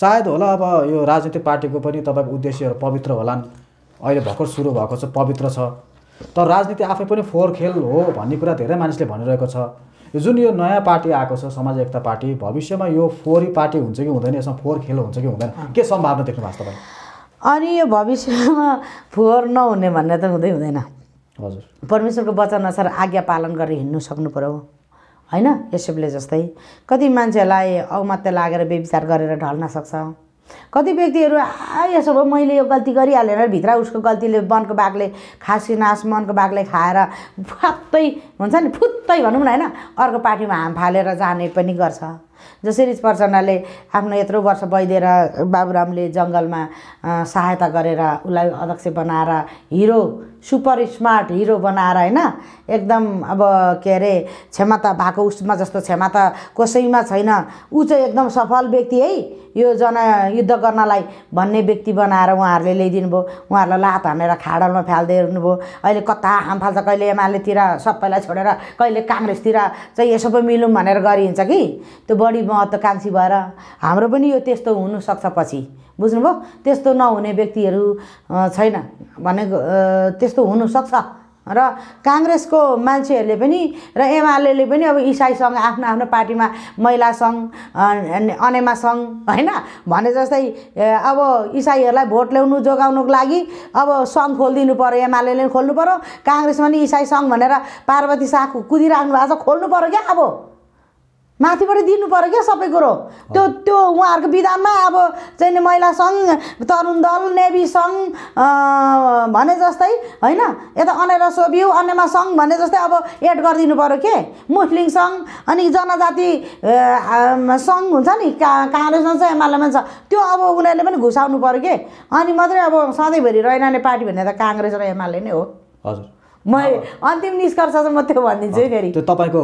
सायद होला अब यो राजनीतिक पार्टीको पनि तपाईँको उद्देश्यहरू पवित्र होलान् अहिले भर्खर सुरु भएको छ पवित्र छ तर राजनीति आफै पनि फोहोर खेल हो भन्ने कुरा धेरै मानिसले भनिरहेको छ यो जुन यो नयाँ पार्टी आएको छ समाज एकता पार्टी भविष्यमा यो फोहोरी पार्टी हुन्छ कि हुँदैन यसमा फोहोर खेल हुन्छ कि हुँदैन के सम्भावना देख्नु भएको छ तपाईँ अनि यो भविष्यमा फोहोर नहुने भन्ने त हुँदै हुँदैन हजुर परमेश्वरको वचनअनुसार आज्ञा पालन गरेर हिँड्नु सक्नु पऱ्यो होइन यसोले जस्तै कति मान्छेहरूलाई अगमत्य लागेर बेविचार गरेर ढल्न सक्छ कति व्यक्तिहरू आ यसो भयो मैले यो गल्ती गरिहालेर भित्र उसको गल्तीले मनको बाघले खासी नास मनको बाघले खाएर *laughs* फुत्तै हुन्छ नि फुत्तै भनौँ न होइन अर्को पार्टीमा हाम फालेर जाने पनि गर्छ जसरी प्रचण्डले आफ्नो यत्रो वर्ष बैदिएर बाबुरामले जङ्गलमा सहायता गरेर उसलाई अध्यक्ष बनाएर हिरो सुपर स्मार्ट हिरो बनाएर होइन एकदम अब के अरे क्षमता भएको उसमा जस्तो क्षमता कसैमा छैन ऊ चाहिँ एकदम सफल व्यक्ति है यो जनयुद्ध गर्नलाई भन्ने व्यक्ति बनाएर उहाँहरूले ल्याइदिनु भयो उहाँहरूलाई लात हानेर खाडलमा भयो अहिले कता हाम फाल्छ कहिले एमालेतिर सबैलाई छोडेर कहिले काङ्ग्रेसतिर चाहिँ यसो पो मिलौँ भनेर गरिन्छ कि त्यो बढी महत्त्वकाङ्क्षी भएर हाम्रो पनि यो त्यस्तो हुनुसक्छ पछि बुझ्नुभयो त्यस्तो नहुने व्यक्तिहरू छैन भने त्यस्तो हुनुसक्छ र काङ्ग्रेसको मान्छेहरूले पनि र एमाले पनि अब इसाईसँग आफ्नो आफ्नो पार्टीमा महिला सङ्घ अनेमा सङ्घ होइन भने जस्तै अब इसाईहरूलाई भोट ल्याउनु जोगाउनुको लागि अब सङ्घ खोलिदिनु पऱ्यो एमाले खोल्नु पऱ्यो काङ्ग्रेसमा पनि इसाई सङ्घ भनेर पार्वती शाह कुदिराख्नु भएको छ खोल्नु पऱ्यो क्या अब माथिबाट दिनु पऱ्यो क्या सबै कुरो त्यो त्यो उहाँहरूको विधानमा अब चाहिँ महिला सङ्घ तरुण दल नेभी सङ्घ भने जस्तै होइन यता अनेर सोभियो अन्यमा सङ्घ भने जस्तै अब एड गरिदिनु पऱ्यो के मुस्लिम सङ्घ अनि जनजाति सङ्घ हुन्छ नि का काङ्ग्रेसमा छ एमालेमा छ त्यो अब उनीहरूले पनि घुसाउनु पऱ्यो के अनि मात्रै अब सधैँभरि रहिरहने पार्टी भन्ने त काङ्ग्रेस र एमाले नै हो हजुर म अन्तिम निष्कर्ष चाहिँ म त्यो भनिदिन्छु है फेरि त्यो तपाईँको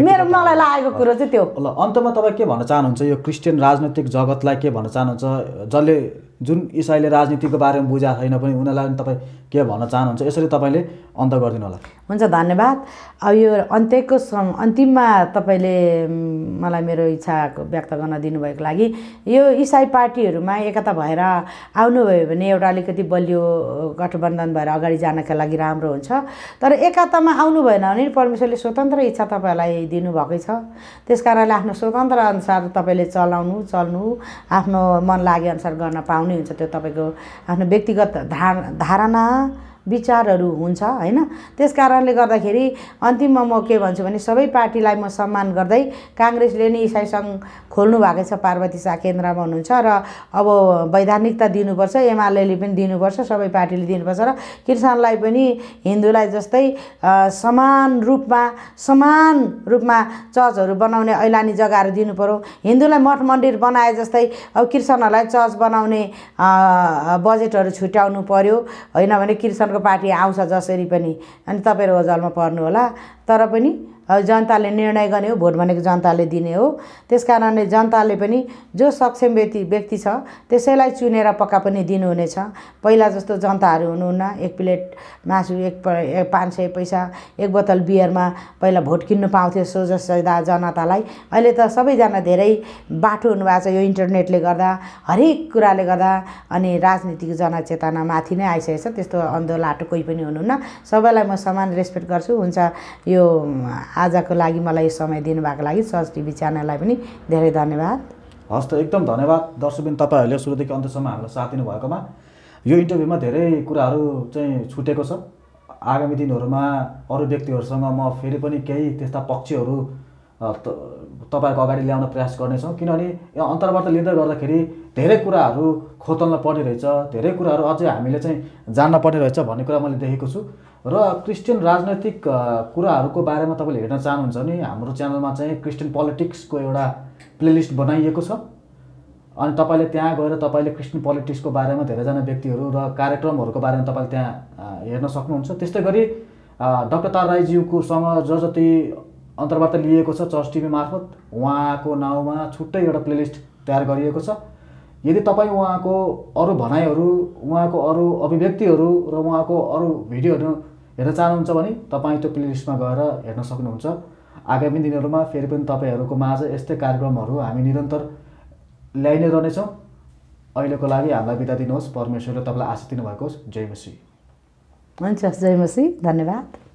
मेरो मलाई लागेको कुरो चाहिँ त्यो ल अन्तमा तपाईँ के भन्न चाहनुहुन्छ यो क्रिस्चियन राजनैतिक जगतलाई के भन्न चाहनुहुन्छ जसले जुन इसाईले राजनीतिको बारेमा बुझाएको छैन पनि उनीहरूलाई पनि तपाईँ के भन्न चाहनुहुन्छ यसरी तपाईँले अन्त गरिदिनु होला हुन्छ धन्यवाद अब यो अन्त्यको अन्तिममा तपाईँले मलाई मेरो इच्छा व्यक्त गर्न दिनुभएको लागि यो इसाई पार्टीहरूमा एकता भएर आउनुभयो भने एउटा अलिकति बलियो गठबन्धन भएर अगाडि जानका लागि राम्रो हुन्छ तर एकतामा आउनु भएन भने परमेश्वरले स्वतन्त्र इच्छा तपाईँहरूलाई दिनुभएकै छ त्यस कारणले आफ्नो स्वतन्त्र अनुसार तपाईँले चलाउनु चल्नु आफ्नो मन लागे अनुसार गर्न पाउनु हुन्छ त्यो तपाईँको आफ्नो व्यक्तिगत धार धारणा विचारहरू हुन्छ होइन त्यस कारणले गर्दाखेरि अन्तिममा म के भन्छु भने सबै पार्टीलाई म सम्मान गर्दै काङ्ग्रेसले नै इसाई सङ्घ खोल्नु भएको छ पार्वती शाह केन्द्रमा हुनुहुन्छ र अब वैधानिकता दिनुपर्छ एमाले पनि दिनुपर्छ सबै पार्टीले दिनुपर्छ र किसानलाई पनि हिन्दूलाई जस्तै समान रूपमा समान रूपमा चर्चहरू बनाउने ऐलानी जग्गाहरू दिनुपऱ्यो हिन्दूलाई मठ मन्दिर बनाए जस्तै अब किसानहरूलाई चर्च बनाउने बजेटहरू छुट्याउनु पऱ्यो होइन भने किसानको अर्को पार्टी आउँछ जसरी पनि अनि तपाईँहरू ओझेलमा पर्नु होला तर पनि जनताले निर्णय गर्ने हो भोट भनेको जनताले दिने हो त्यस कारणले जनताले पनि जो सक्षम व्यक्ति व्यक्ति छ त्यसैलाई चुनेर पक्का पनि दिनुहुनेछ पहिला जस्तो जनताहरू हुनुहुन्न एक प्लेट मासु एक पाँच सय पैसा एक बोतल बियरमा पहिला भोट किन्नु पाउँथ्यो सोझसैदा जनतालाई अहिले त सबैजना धेरै बाटो हुनुभएको छ यो इन्टरनेटले गर्दा हरेक कुराले गर्दा अनि राजनीतिक जनचेतना माथि नै आइसकेको छ त्यस्तो अन्धलाटो लाटो कोही पनि हुनुहुन्न सबैलाई म समान रेस्पेक्ट गर्छु हुन्छ यो आजको लागि मलाई यो समय दिनुभएको लागि सर्च टिभी च्यानललाई पनि धेरै धन्यवाद हस् त एकदम धन्यवाद दर्शकबिन तपाईँहरूले सुरुदेखि अन्त्यसम्म हामीलाई साथ दिनुभएकोमा यो इन्टरभ्यूमा धेरै कुराहरू चाहिँ छुटेको छ आगामी दिनहरूमा अरू व्यक्तिहरूसँग म फेरि पनि केही त्यस्ता पक्षहरू तपाईँहरूको अगाडि ल्याउन प्रयास गर्नेछौँ किनभने यो अन्तर्वार्ता लिँदै गर्दाखेरि धेरै कुराहरू खोतल्न पर्ने रहेछ धेरै कुराहरू अझै हामीले चाहिँ जान्न पर्ने रहेछ भन्ने कुरा मैले देखेको छु र क्रिस्चियन राजनैतिक कुराहरूको बारेमा तपाईँले हेर्न चाहनुहुन्छ भने हाम्रो च्यानलमा चाहिँ क्रिस्चियन पोलिटिक्सको एउटा प्लेलिस्ट बनाइएको छ अनि तपाईँले त्यहाँ गएर तपाईँले क्रिस्चियन पोलिटिक्सको बारेमा धेरैजना व्यक्तिहरू र कार्यक्रमहरूको बारेमा तपाईँले त्यहाँ हेर्न सक्नुहुन्छ त्यस्तै गरी डक्टर तार राईज्यूकोसँग ज जति अन्तर्वार्ता लिएको छ चर्च टिभी मार्फत उहाँको नाउँमा छुट्टै एउटा प्लेलिस्ट तयार गरिएको छ यदि तपाईँ उहाँको अरू भनाइहरू उहाँको अरू अभिव्यक्तिहरू र उहाँको अरू भिडियोहरू हेर्न चाहनुहुन्छ भने तपाईँ त्यो प्लेलिस्टमा गएर हेर्न सक्नुहुन्छ आगामी दिनहरूमा फेरि पनि तपाईँहरूको माझ यस्तै कार्यक्रमहरू हामी निरन्तर ल्याइ नै रहनेछौँ अहिलेको लागि हामीलाई बिदा दिनुहोस् परमेश्वरले तपाईँलाई आशा दिनुभएको होस् जय मसी हुन्छ जय मसी धन्यवाद